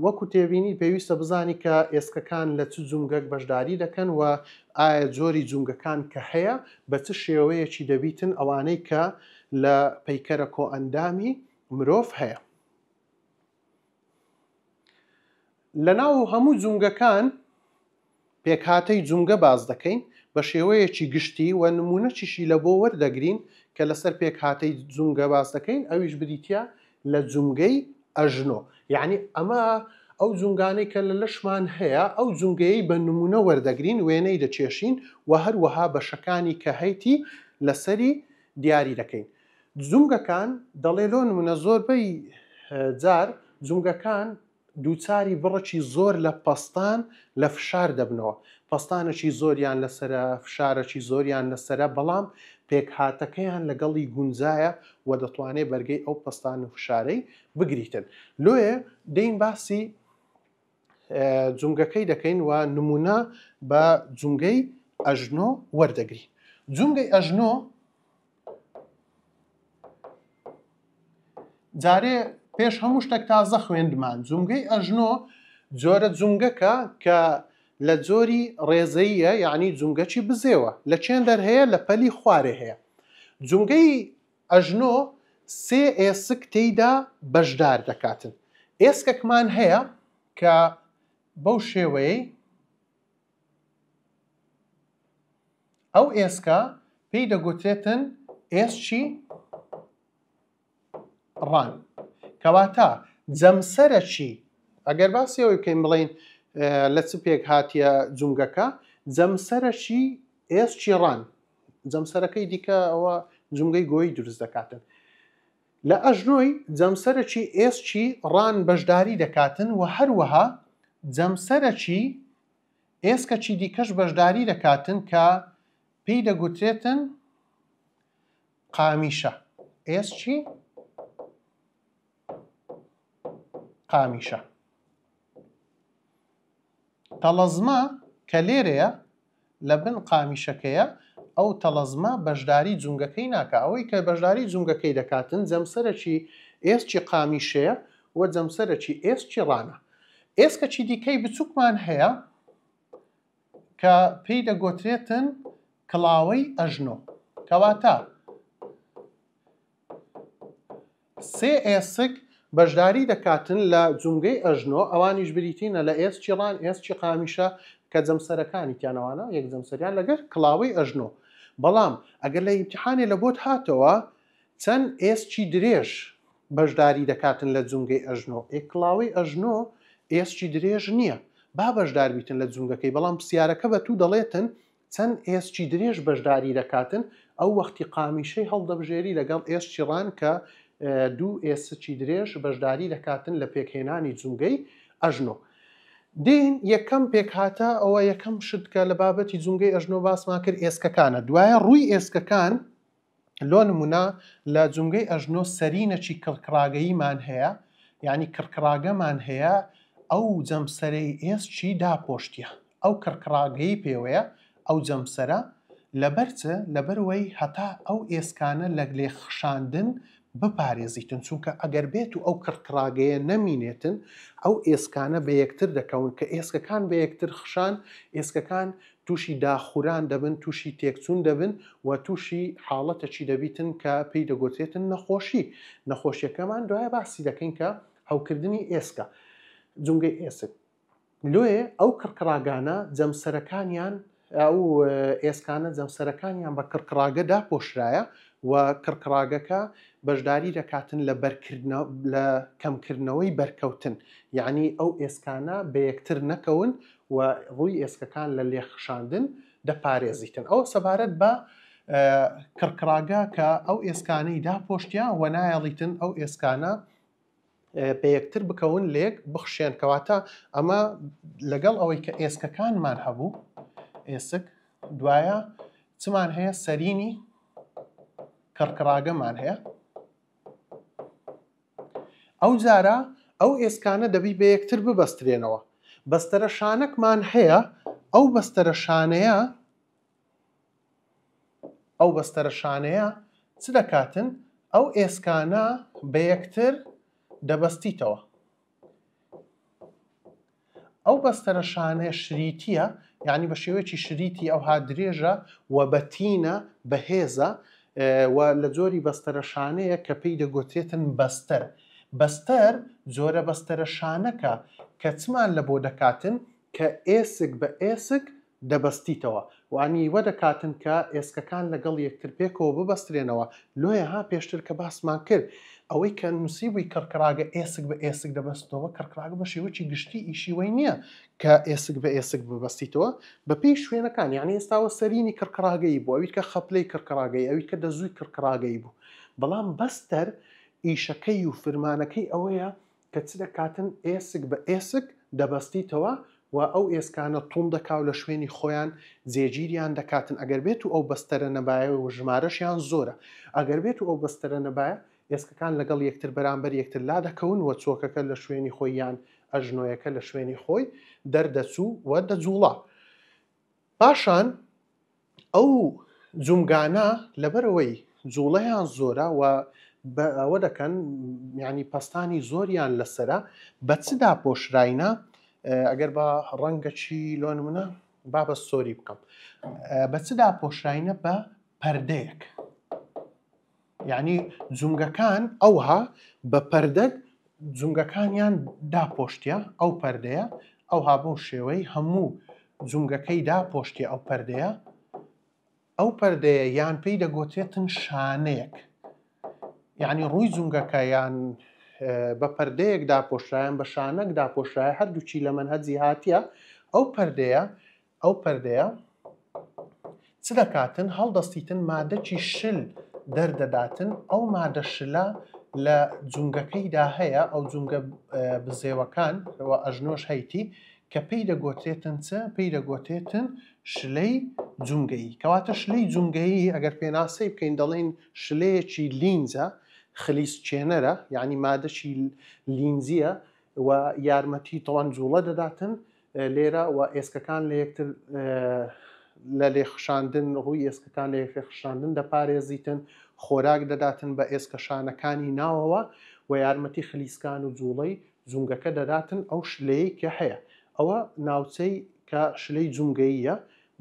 وەکو تێبینی پێویستە بزانی کە ئێسکەکان لە چ جونگەک بەشداری دەکەن و ئایا جۆری جونگەکان کە هەیە بە چ شێوەیەکی دەبیتن ئەوانەی کە لە پەیکەرە کۆ ئەندامی مرۆڤ هەیە لە ناو هەموو جونگەکان پێکهاتەی جونگە باز دەکەین بە شێوەیەکی گشتی و نمونەچیشی لە بۆ وەردەگرین کە لەسەر پێکهاتەی جونگە باز دەکەین ئەویش بریتە لە جونگەی ئەژنۆ یعنی ئەمە ئەو جونگانەی کە لە لەشمان هەیە ئەو جونگەیە بە نمونە وەردەگرین وێنەی دەچێشین و هەروەها بەشەکانی کە هەیتی لەسەری دیاری دەکەین جونگەکان دەڵێلۆ نمونە زۆربەی جار جونگەکان دووچاری بڕەکی زۆر لە پەستان لە فشار دەبنەوە پستانەکی زۆریان لەسرە فشارەکی زۆریان لەسرە بەڵام پێکهاتەکەیان لەگەڵی گونجایە و دەتوانێت بەرگەی ئەو پستان و فشارەی بگریتن لێ دەین باسی جونگەکەی دەکەین و نمونە بە جونگەی ئەژنۆ وەردەگری جونگەی ئەژنۆ جارێ پێش هەموو شتێک تازە خوێندمان جونگەی ئەژنۆ جۆرە جونگەکە کە لە جۆری ڕێزەیە یعنی جونگەچی بزێوە لە چێن دەرهەیە لە پەلی خوارێ هەیە جونگەی ئەژنۆ سێ ئێسک تێیدا بەشدار دەکاتن ئێسکەکمان هەیە کە بەو شێوەیە ئەو ئێسکە پێی دەگوترێتن ئێسچی ڕان کەواتە جەمسەرە چی ئەگەر باسیەوەی بکەین بڵین لە چ پێک هاتیە جونگەکە جەمسەرەشی ئێس چیڕان جەمسەرەکەی دیکە ئەوە جونگەی گۆی دروست دەکاتن لە ئەژنۆی جەمسەرەکی ئێسچی ڕان بەشداری دەکاتن و هەروەها جەمسەرەکی ئێسکەچی دیکەش بەشداری دەکاتن کە پێی دەگوترێتن قامیشە ئێسچی قامیشە تەڵەزما کە لێرەیە لە بن قامیشەکەیە ئەو تەڵەزما بەشداری جونگەکەی ناکە ئەوەی کە بەشداری جونگەکەی دەکاتن جەمسەرەکی ئێستی قامیشەیە وە جەمسەرەکی ئێستی ڕانە ئێسکە چی دیکەی بچووکمان هەیە کە پێی دەگۆترێتن کڵاوەی ئەژنۆ کەواتە سێ ئێسک بەشداری دەکاتن لە جومگەی ئەژنۆ ئەوانیش بریتینە لە ئێس چیڵان ئێس چی قامیشە کە جەمسەرەکانی تیانەوانە یەک جەمسەریان لەگەر کلااوی ئەژنۆ بەڵام ئەگەر لە ئیمتحانێ لە بۆت هاتەوە چەند ئێس چی درێژ بەشداری دەکاتن لە جومگەی ئەژنۆ ئێکلااوی ئەژنۆ ئێس چی درێژ نییە با بەشدار بیتن لە جومگەکەی بەڵام پرسیارەکە بە تو دەڵێتن چەند ئێسچی درێژ بەشداری دەکاتن ئەو وەختی قامیشەی هەڵدەبژێری لەگەڵ ئێسچیڕان کە دوو ئێسچی درێژ بەشداری دەکاتن لە پێکهێنانی جونگەی ئەژنۆ. دین یەکەم پێکهاتە ئەوە یەکەم شتکە لە بابەتی جونگەی ئەژنۆ باسمان کرد ئێسکەکانە دوایە ڕووی ئێسکەکان لۆ نمونە لە جونگەی ئەژنۆ سەرینەچی کڕکراگەیمان هەیە یعنی کڕکراگەمان هەیە ئەو جەمسەرەی ئێس چی داپۆشتە ئەو کڕکراگەی پێوەیە ئەو جەمسرە لەبەرچە لەبەرەوەی هەتا ئەو ئێسکانە لە لێ خشاندن بپارێزیتن چونکە ئەگەر بێت و ئەو کڕکراگەیە نەمینێتن ئەو ئێسکانە بە یەکتر دەکەون کە ئێسکەکان بە یەکتر خشان ئێسکەکان تووشی داخوران دەبن تووشی تێکچون دەبن و تووشی حاڵەتە چی دەبیتن کە پێی دەگوترێتن نەخۆشی نەخۆشیەکەمان دوای باسی دەکەین کە هەوکردنی ئێسکە جونگەی ئێسک لێ ئەو کڕکراگانە جەمسەرەکانیان ئەو ئێسکانە جەمسەرەکانیان بە کڕکراگەدا پۆشرایە و کڕکراگەکە بەشداری دەکاتن لە لە کەمکردنەوەی بەرکەوتن یعنی ئەو ئێسکانە بە یەکتر نەکەون و ڕووی ئێسکەکان لە لێخشاندن دەپارێزیتن ئەو سەبارەت بە کڕکراگا کە ئەو ئێسکانەی داپۆشتیا و نایەڵیتن ئەو ئێسکانە پێیەکتر بکەون لێک بخشێن کەواتە ئەمە لەگەڵ ئەوەی کە ئێسکەکانمان هەبوو ئێسک دوایە چمان هەیە سەرینی کڕکراگەمان هەیە ئەو جارە ئەو ئێسکانە دەبی بە یەکتر ببەسترێنەوە بەستەرە شانەکمان هەیە ئەو بەستەرە شانەیە ئەو بەستەرە شانەیە چ دەکاتن ئەو ئێسکانە بە یەکتر دەبەستیتەوە ئەو بەستەرە شانەیە شریتیە یعنی بە شێوەیەکی شریتی ئەو ها درێژە و بەتینە بەهێزە لە جۆری بەستەرە شانەیە کە پێی دەگوتێتن بەستەر بەستەر زۆرە بەستەرە شانەکە کە چمان لە بۆ دەکاتن کە ئێسک بە ئێسک دەبەستیتەوە وانی وە دەکاتن کە ئێسکەکان لەگەڵ یەکتر پێکەوە ببەسترێنەوە لۆیە ها پێشتر کە باسمان کرد ئەوەی کە نووسیبووی کڕکراگە ئێسک بە ئێسک دەبەستەوە کڕکراگ بە شێوەی گشتی ئیشیوەی نییە کە ئێسک بە ئێسک ببەستیتەوە بە پێی شوێنەکان یعنی ئێستاوە سەرینی کڕکراگەی بوو ئەویت کە خەپلەی کڕکراگەی ئەویت کە دەزووی کڕکراگەی بوو بەڵام بەستەر ئیشەکەی و فرمانەکەی ئەوەیە کە چ دەکاتن ئێسک بە ئێسک دەبەستیتەوە و ئەو ئێسکانە تون دەکاو لە شوێنی خۆیان جێگیریان دەکاتن ئەگەر بێت و ئەو بەستەرە نەبایە و ژمارەشیان زۆرە ئەگەر بێت و ئەو بەستەرە نەبایە ئێسکەکان لەگەڵ یەکتر بەرامبەر یەکتر لا دەکەون وە چۆکەکە لە شوێنی خۆیان ئەژنۆیەکە لە شوێنی خۆی دەردەچوو وە دەجوڵا پاشان ئەو جومگانە لەبەرەوەی جوڵەیان زۆرە و ئەوە دەکەن ینی پستانی زۆریان لەسرە بە چدا پۆشراینە ئەگەر بە ڕەنگەچی لۆ منە با بە سۆری بکەم بە چدا پۆشراینە بە پەردەیەک یعنی جونگەکان ئەوها بە پەردەک جونگەکانیان داپۆشتیا ئەو پەردەیە ئەوها بۆ شێوەی هەموو جونگەکەی داپۆشتی ئەو پەردەیە ئەو پەردەیە یان پێی دەگوتێتن شانەیەک یعنی ڕووی زونگەکەیان بە پردەیەکدا پۆشایان بە شانەکدا پۆشایە هەردووچی لە من هەدزی هاتیە ئەو پردەیە ئەو پردەیە چ دەکاتن هەڵدەستیتن مادەکی شل دەردەداتن ئەو مادە شلە لە جونگەکەیدا هەیە ئەو جونگە بزێوەکان ەوە ئەژنۆش هەیتی کە پێی دەگۆتێتن چە پێی دەگۆتێتن شلەی جونگەی کەواتە شلەی جونگەی ئەگەر پێناسەی بکەین دەڵێن شلەیەکی لینزە خلیس چێنەرە یعنی مادەشی لینزیە و یارمەتی تەوان جوڵە دەداتن لێرە و ئێسکەکان لە یەکتر لە لێخشاندن ڕووی ئێسکەکان لە یخشاندن دەپارێزیتن خۆراک دەداتن بە ئێسکەشانەکانی ناوەوە و یارمەتی خلیسکان و جوڵەی زونگەکە دەداتن ئەو شلەیەکە هەیە ئەوە ناوچەی کە شلەی جونگەییە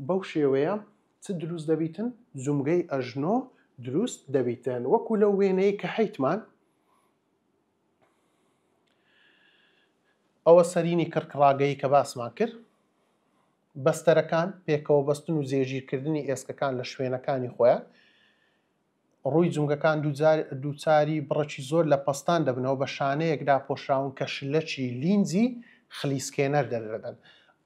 بەو شێوەیە چ دروست دەبیتن زومگەی ئەژنۆ دروست دەبیتن وەکو لەو وێنەیە کە حیتمان ئەوە سەرینی کڕکڕاگەی کە باسمان کرد بەستەرەکان پێکەوە بەستن و زێژیرکردنی ئێسکەکان لە شوێنەکانی خۆیان ڕووی جونگەکان دووچاری بڕەکی زۆر لە پستان دەبنەوە بە شانەیەکدا پۆشراون کە شلەکی لینزی خلیسکێنەر دەردەدەن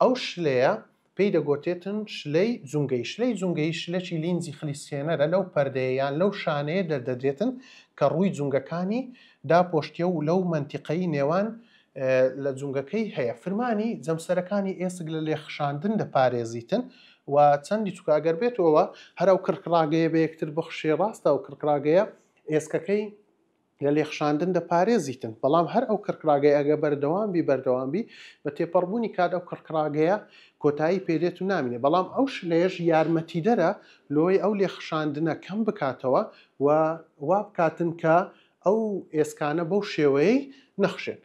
ئەو شلەیە پێی دەگوتێتن شلەی زونگەی شلەی زونگەی شلەکی لینزی خلیسیێنەرە لەو پەردەیەیان لەو شانەیە دەردەدرێتن کە ڕووی جونگەکانی داپۆشتە و لەو منتیقەی نێوان لە جونگەکەی هەیە فرمانی جەمسەرەکانی ئێسک لە لێخشاندن دەپارێزیتن و چەندی چکاگەر بێتەوە هەرو کرکراگەیە بە یەکتر بەخشێ ڕاستە و کرکراگەیە ئێسکەکەی لە لێخشاندن دەپارێزیتن بەڵام هەر ئەو کڕکراگەی ئەگە بەردەوامبی بەردەوامبی بە تێپەڕبوونی کات ئەو کڕکراگەیە کۆتایی پێدێت و نامینێ بەڵام ئەوش لێژ یارمەتی دەرە لۆی ئەو لێخشاندنە کەم بکاتەوە و وا بکاتن کە ئەو ئێسکانە بەو شێوەیە نەخشێن.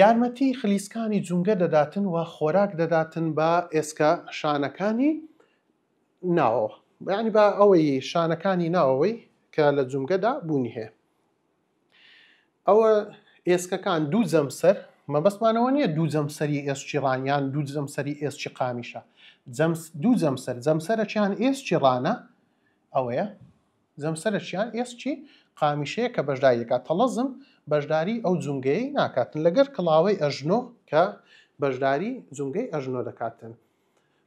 یارمەتی خلیسکانی جونگە دەداتن و خۆراک دەداتن بە ئێسکە شانەکانی ناوە. ینی بە ئەوەی شانەکانی ناوەوەی کە لە جونگەدا بوونی هەیە. ئەوە ئێسکەکان دوو جەمسەر مەبەستمانەوە نییە دوو جەمسەری ئێسچیڕانیان دوو جەمسەری ئێسچی قامیشە دوو جەمسەر جەمسەرە چیان ئێسچی ڕانە ئەوەیە جەمسەرە چیان ئێسچی قامیشەیە کە بەشداریەکە تەڵەزم بەشداری ئەو جونگەی ناکاتن لەگەر کڵاوی ئەژنۆ کە بەشداری جونگەی ئەژنۆ دەکاتن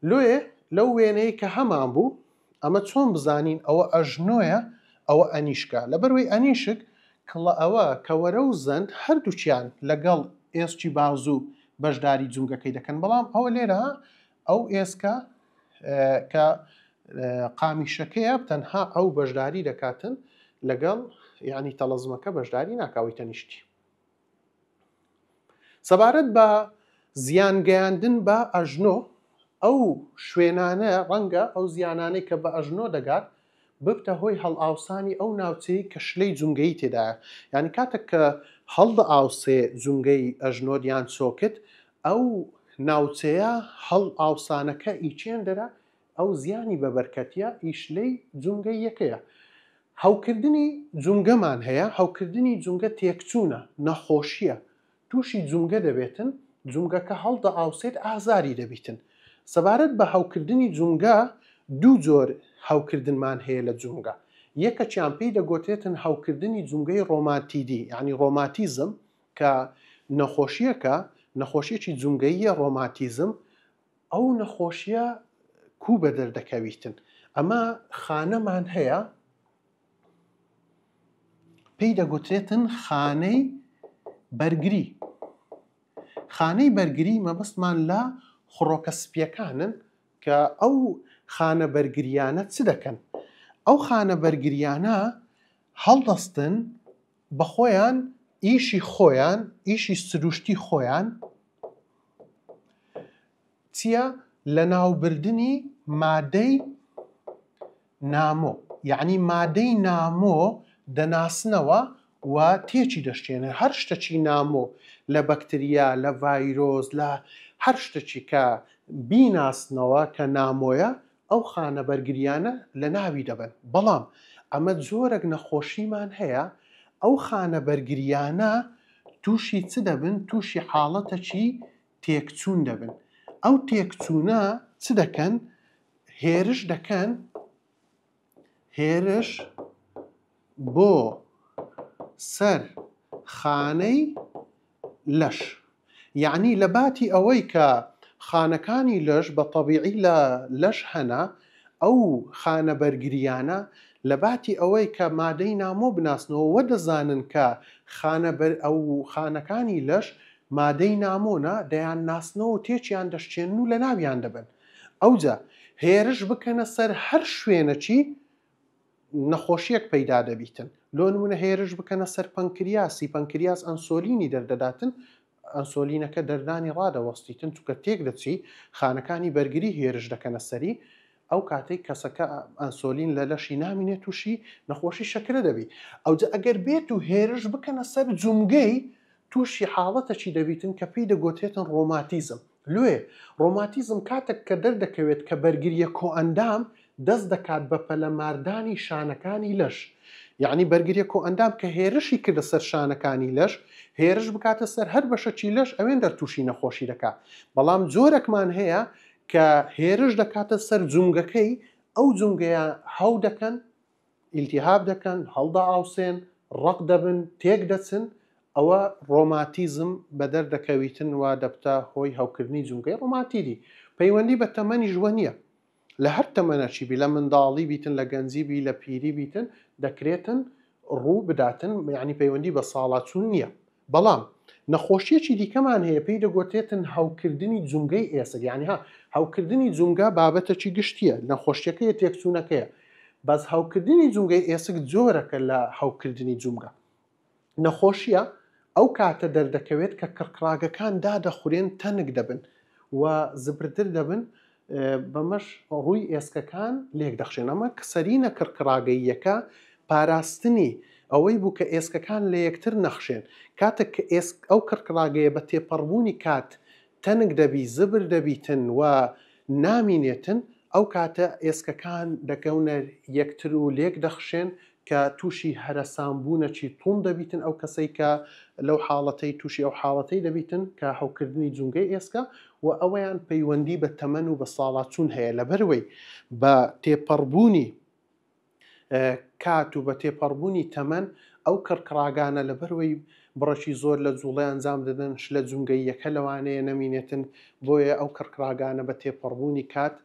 لێ لەو وێنەیە کە هەمان بوو ئەمە چۆن بزانین ئەوە ئەژنۆیە ئەوە ئەنیشکە لەبەروی ئەنیشک کڵە ئەوە کە وەرە و زەند هەردووچیان لەگەڵ ئێسکی بازوو بەشداری جونگەکەی دەکەن بەڵام ئەوە لێرە ئەو ئێسکە کە قامیشەکەیە تەنها ئەو بەشداری دەکاتن لەگەڵ یعنی تەلەزمەکە بەشداری ناکاوی تەنیشتی سەبارەت بە زیانگەیاندن بە ئەژنۆ ئەو شوێنانە ڕەنگە ئەو زیانانەی کە بە ئەژنۆ دەگات ببتە هۆی هەڵ ئاوسانی ئەو ناوچەی کە شلەی جونگەی تێدا یعنی کاتێک کە هەڵدە ئاوسێ جونگەی ئەژنۆدیان چۆکت ئەو ناوچەیە هەڵ ئاوسانەکە ئیچێن دەرە ئەو زیانی بەبەرکەتیە ئیشلەی جونگەی یەکەیە. هەوکردنی جونگەمان هەیە هەوکردنی جونگە تێکچوونە نەخۆشیە تووشی جونگە دەبێتن جونگەکە هەڵدا ئاوسێت ئازاری دەبیتن سەبارەت بە هەوکردنی جونگە دوو جۆر هاوکردنمان هەیە لە جوونگە یەکە چیان پێی دەگوتێتن هاوکردنی جوونگەی ڕۆماتیدی ینی ڕۆماتیزم کە نەخۆشیەکە نەخۆشیەکی جوونگەیە ڕۆماتیزم ئەو نەخۆشیە کو بە دەردەکەویتن ئەمە خانەمان هەیە پێی دەگوترێتن خانەی بەرگری خانەی بەرگری مەبستمان لە خڕۆکە سپیەکانن کە ئەو خانە بەرگریانە چ دەکەن ئەو خانە بەرگریانە هەڵدەستن بە خۆیان ئیشی خۆیان ئیشی سروشتی خۆیان چییە لە ناوبردنی مادەی نامۆ یعنی مادەی نامۆ دەناسنەوە و تێکی دەشتێنە هەر شتەچی نامۆ لە بەکتریا لە ڤایرۆز لە هەر شتەچی کە بیناسنەوە کە نامۆیە ئەو خانە بەرگریانە لە ناوی دەبن بەڵام ئەمە زۆرێک نەخۆشیمان هەیە ئەو خانە بەرگریانە تووشی چ دەبن تووشی حاڵەتە چی تێکچوون دەبن ئەو تێکچوونە چ دەکەن هێرش دەکەن هێرش بۆ سەر خانەی لەش یعنی لە باتی ئەوەی کە خانەکانی لەش بە تەبیعی لە لەش هەنا ئەو خانە بەرگریانە لە باتی ئەوەی کە مادەی نامۆ بناسنەوە وە دەزانن کە ئەو خانەکانی لەش مادەی نامۆنا دەیان ناسنەوە تێکیان دەشتێن و لە ناویان دەبن ئەوجا هێرش بکەنە سەر هەر شوێنە چی نەخۆشیەک پەیدا دەبیتن لۆنمونە هێرش بکەنە سەر پەنکریاسی پەنکریاس ئەنسۆلینی دەردەداتن ئەنسۆلینەکە دەردانی ڕادەوەستی تن چکە تێک دەچی خانەکانی بەرگری هێرش دەکەنە سەری ئەو کاتەی کەسەکە ئەنسۆلین لە لەشی نامینێ تووشی نەخۆشی شەکرە دەبی ئەو ئەگەر بێت و هێرش بکەنە سەر جومگەی تووشی حاڵەتەچی دەبیتن کە پێی دەگوتێتن ڕۆماتیزم لێ ڕۆماتیزم کاتێک کە دەردەکەوێت کە بەرگریە کۆئەندام دەست دەکات بە پەلەماردانی شانەکانی لەش یعنی بەرگریەک و ئەندام کە هێرشی کردە سەر شانەکانی لەش هێرش بکاتە سەر هەر بەشەچی لەش ئەوێن دەرتوشی نەخۆشی دەکات بەڵام جۆرەکمان هەیە کە هێرش دەکاتە سەر جونگەکەی ئەو جونگەیە هەو دەکەن ئیلتیهاب دەکەن هەڵدا ئاوسێن ڕق دەبن تێک دەچن ئەوە ڕۆماتیزم بە دەردەکەویتن وا دەبتە هۆی هەوکردنی جونگەی ڕۆماتیری پەیوەندی بە تەمەنی ژوە نییە لە هەر تەمەەچیبی لە منداڵی بیتن لە گەنجیبی لە پیری بیتن دەکرێتن ڕوو بداتن یعنی پەیوەندی بە ساڵات چون نییە بەڵام نەخۆشیەکی دیکەمان هەیە پێی دەگوتێتن هاوکردنی جونگەی ئێسر یعنی ها هاوکردنی جونگا بابەتەکی گشتیە نەخۆشیەکەی تێکچوونەکەیە بەس هاوکردنی جونگەی ئێسک جۆرەکە لە هاوکردنی جونگە نەخۆشیە ئەو کاتە دەردەکەوێت کە کڕاگەکان دادەخورێن تەنک دەبن و زبرتر دەبن بەمەش ڕووی ئێسکەکان لێک دەخشێن ئەمە کەسەرینە کڕکراگەیەکە پاراستنی ئەوەی بوو کە ئێسکەکان لە یەکتر نەخشێن کاتێک کە ئەو کڕکڵاگەیە بە تێپەڕبوونی کات تەنگ دەبی زبر دەبیتن و نامینێتن ئەو کاتە ئێسکەکان دەکەونە یەکتر و لێک دەخشێن کە تووشی هەرەسانبوونەچی توم دەبیتن ئەو کەسەی کە لەو حاڵەتەی تووشی ئەو حاڵەتەی دەبیتن کە هەوکردنی جونگەی ئێسکە و ئەوەیان پەیوەندی بە تەمەن و بە ساڵات چون هەیە لەبەروەی بە تێپەڕبوونی کات و بە تێپەڕبوونی تەمەەن ئەو کڕکراگانە لە بەروەی بڕەشی زۆر لە جوڵی ئەنجام دەدەن ش لە جونگەی یەکە لەوانەیە نەمینێتن بۆیە ئەو کڕکراگانە بە تێپەڕبوونی کات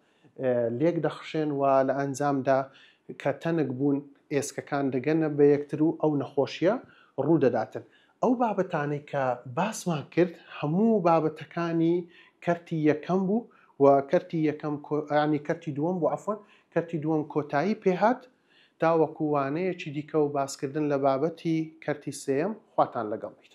لێک دەخشێن و لە ئەنجامدا کە تەنک بوون ئێسکەکان دەگەنە بە یەکتر و ئەو نەخۆشیە ڕوو دەداتن. ئەو بابەتانەی کە باسمان کرد هەموو بابەتەکانی کەرتی یەکەم بوو و کەرتی یەکەم ینی کەرتی دووەم بۆ ئەفۆن کەرتی دووەم کۆتایی پێهات تاوەکووانەیەکی دیکە و باسکردن لە بابەتی کەرتی سم خواتان لەگەڵ بیت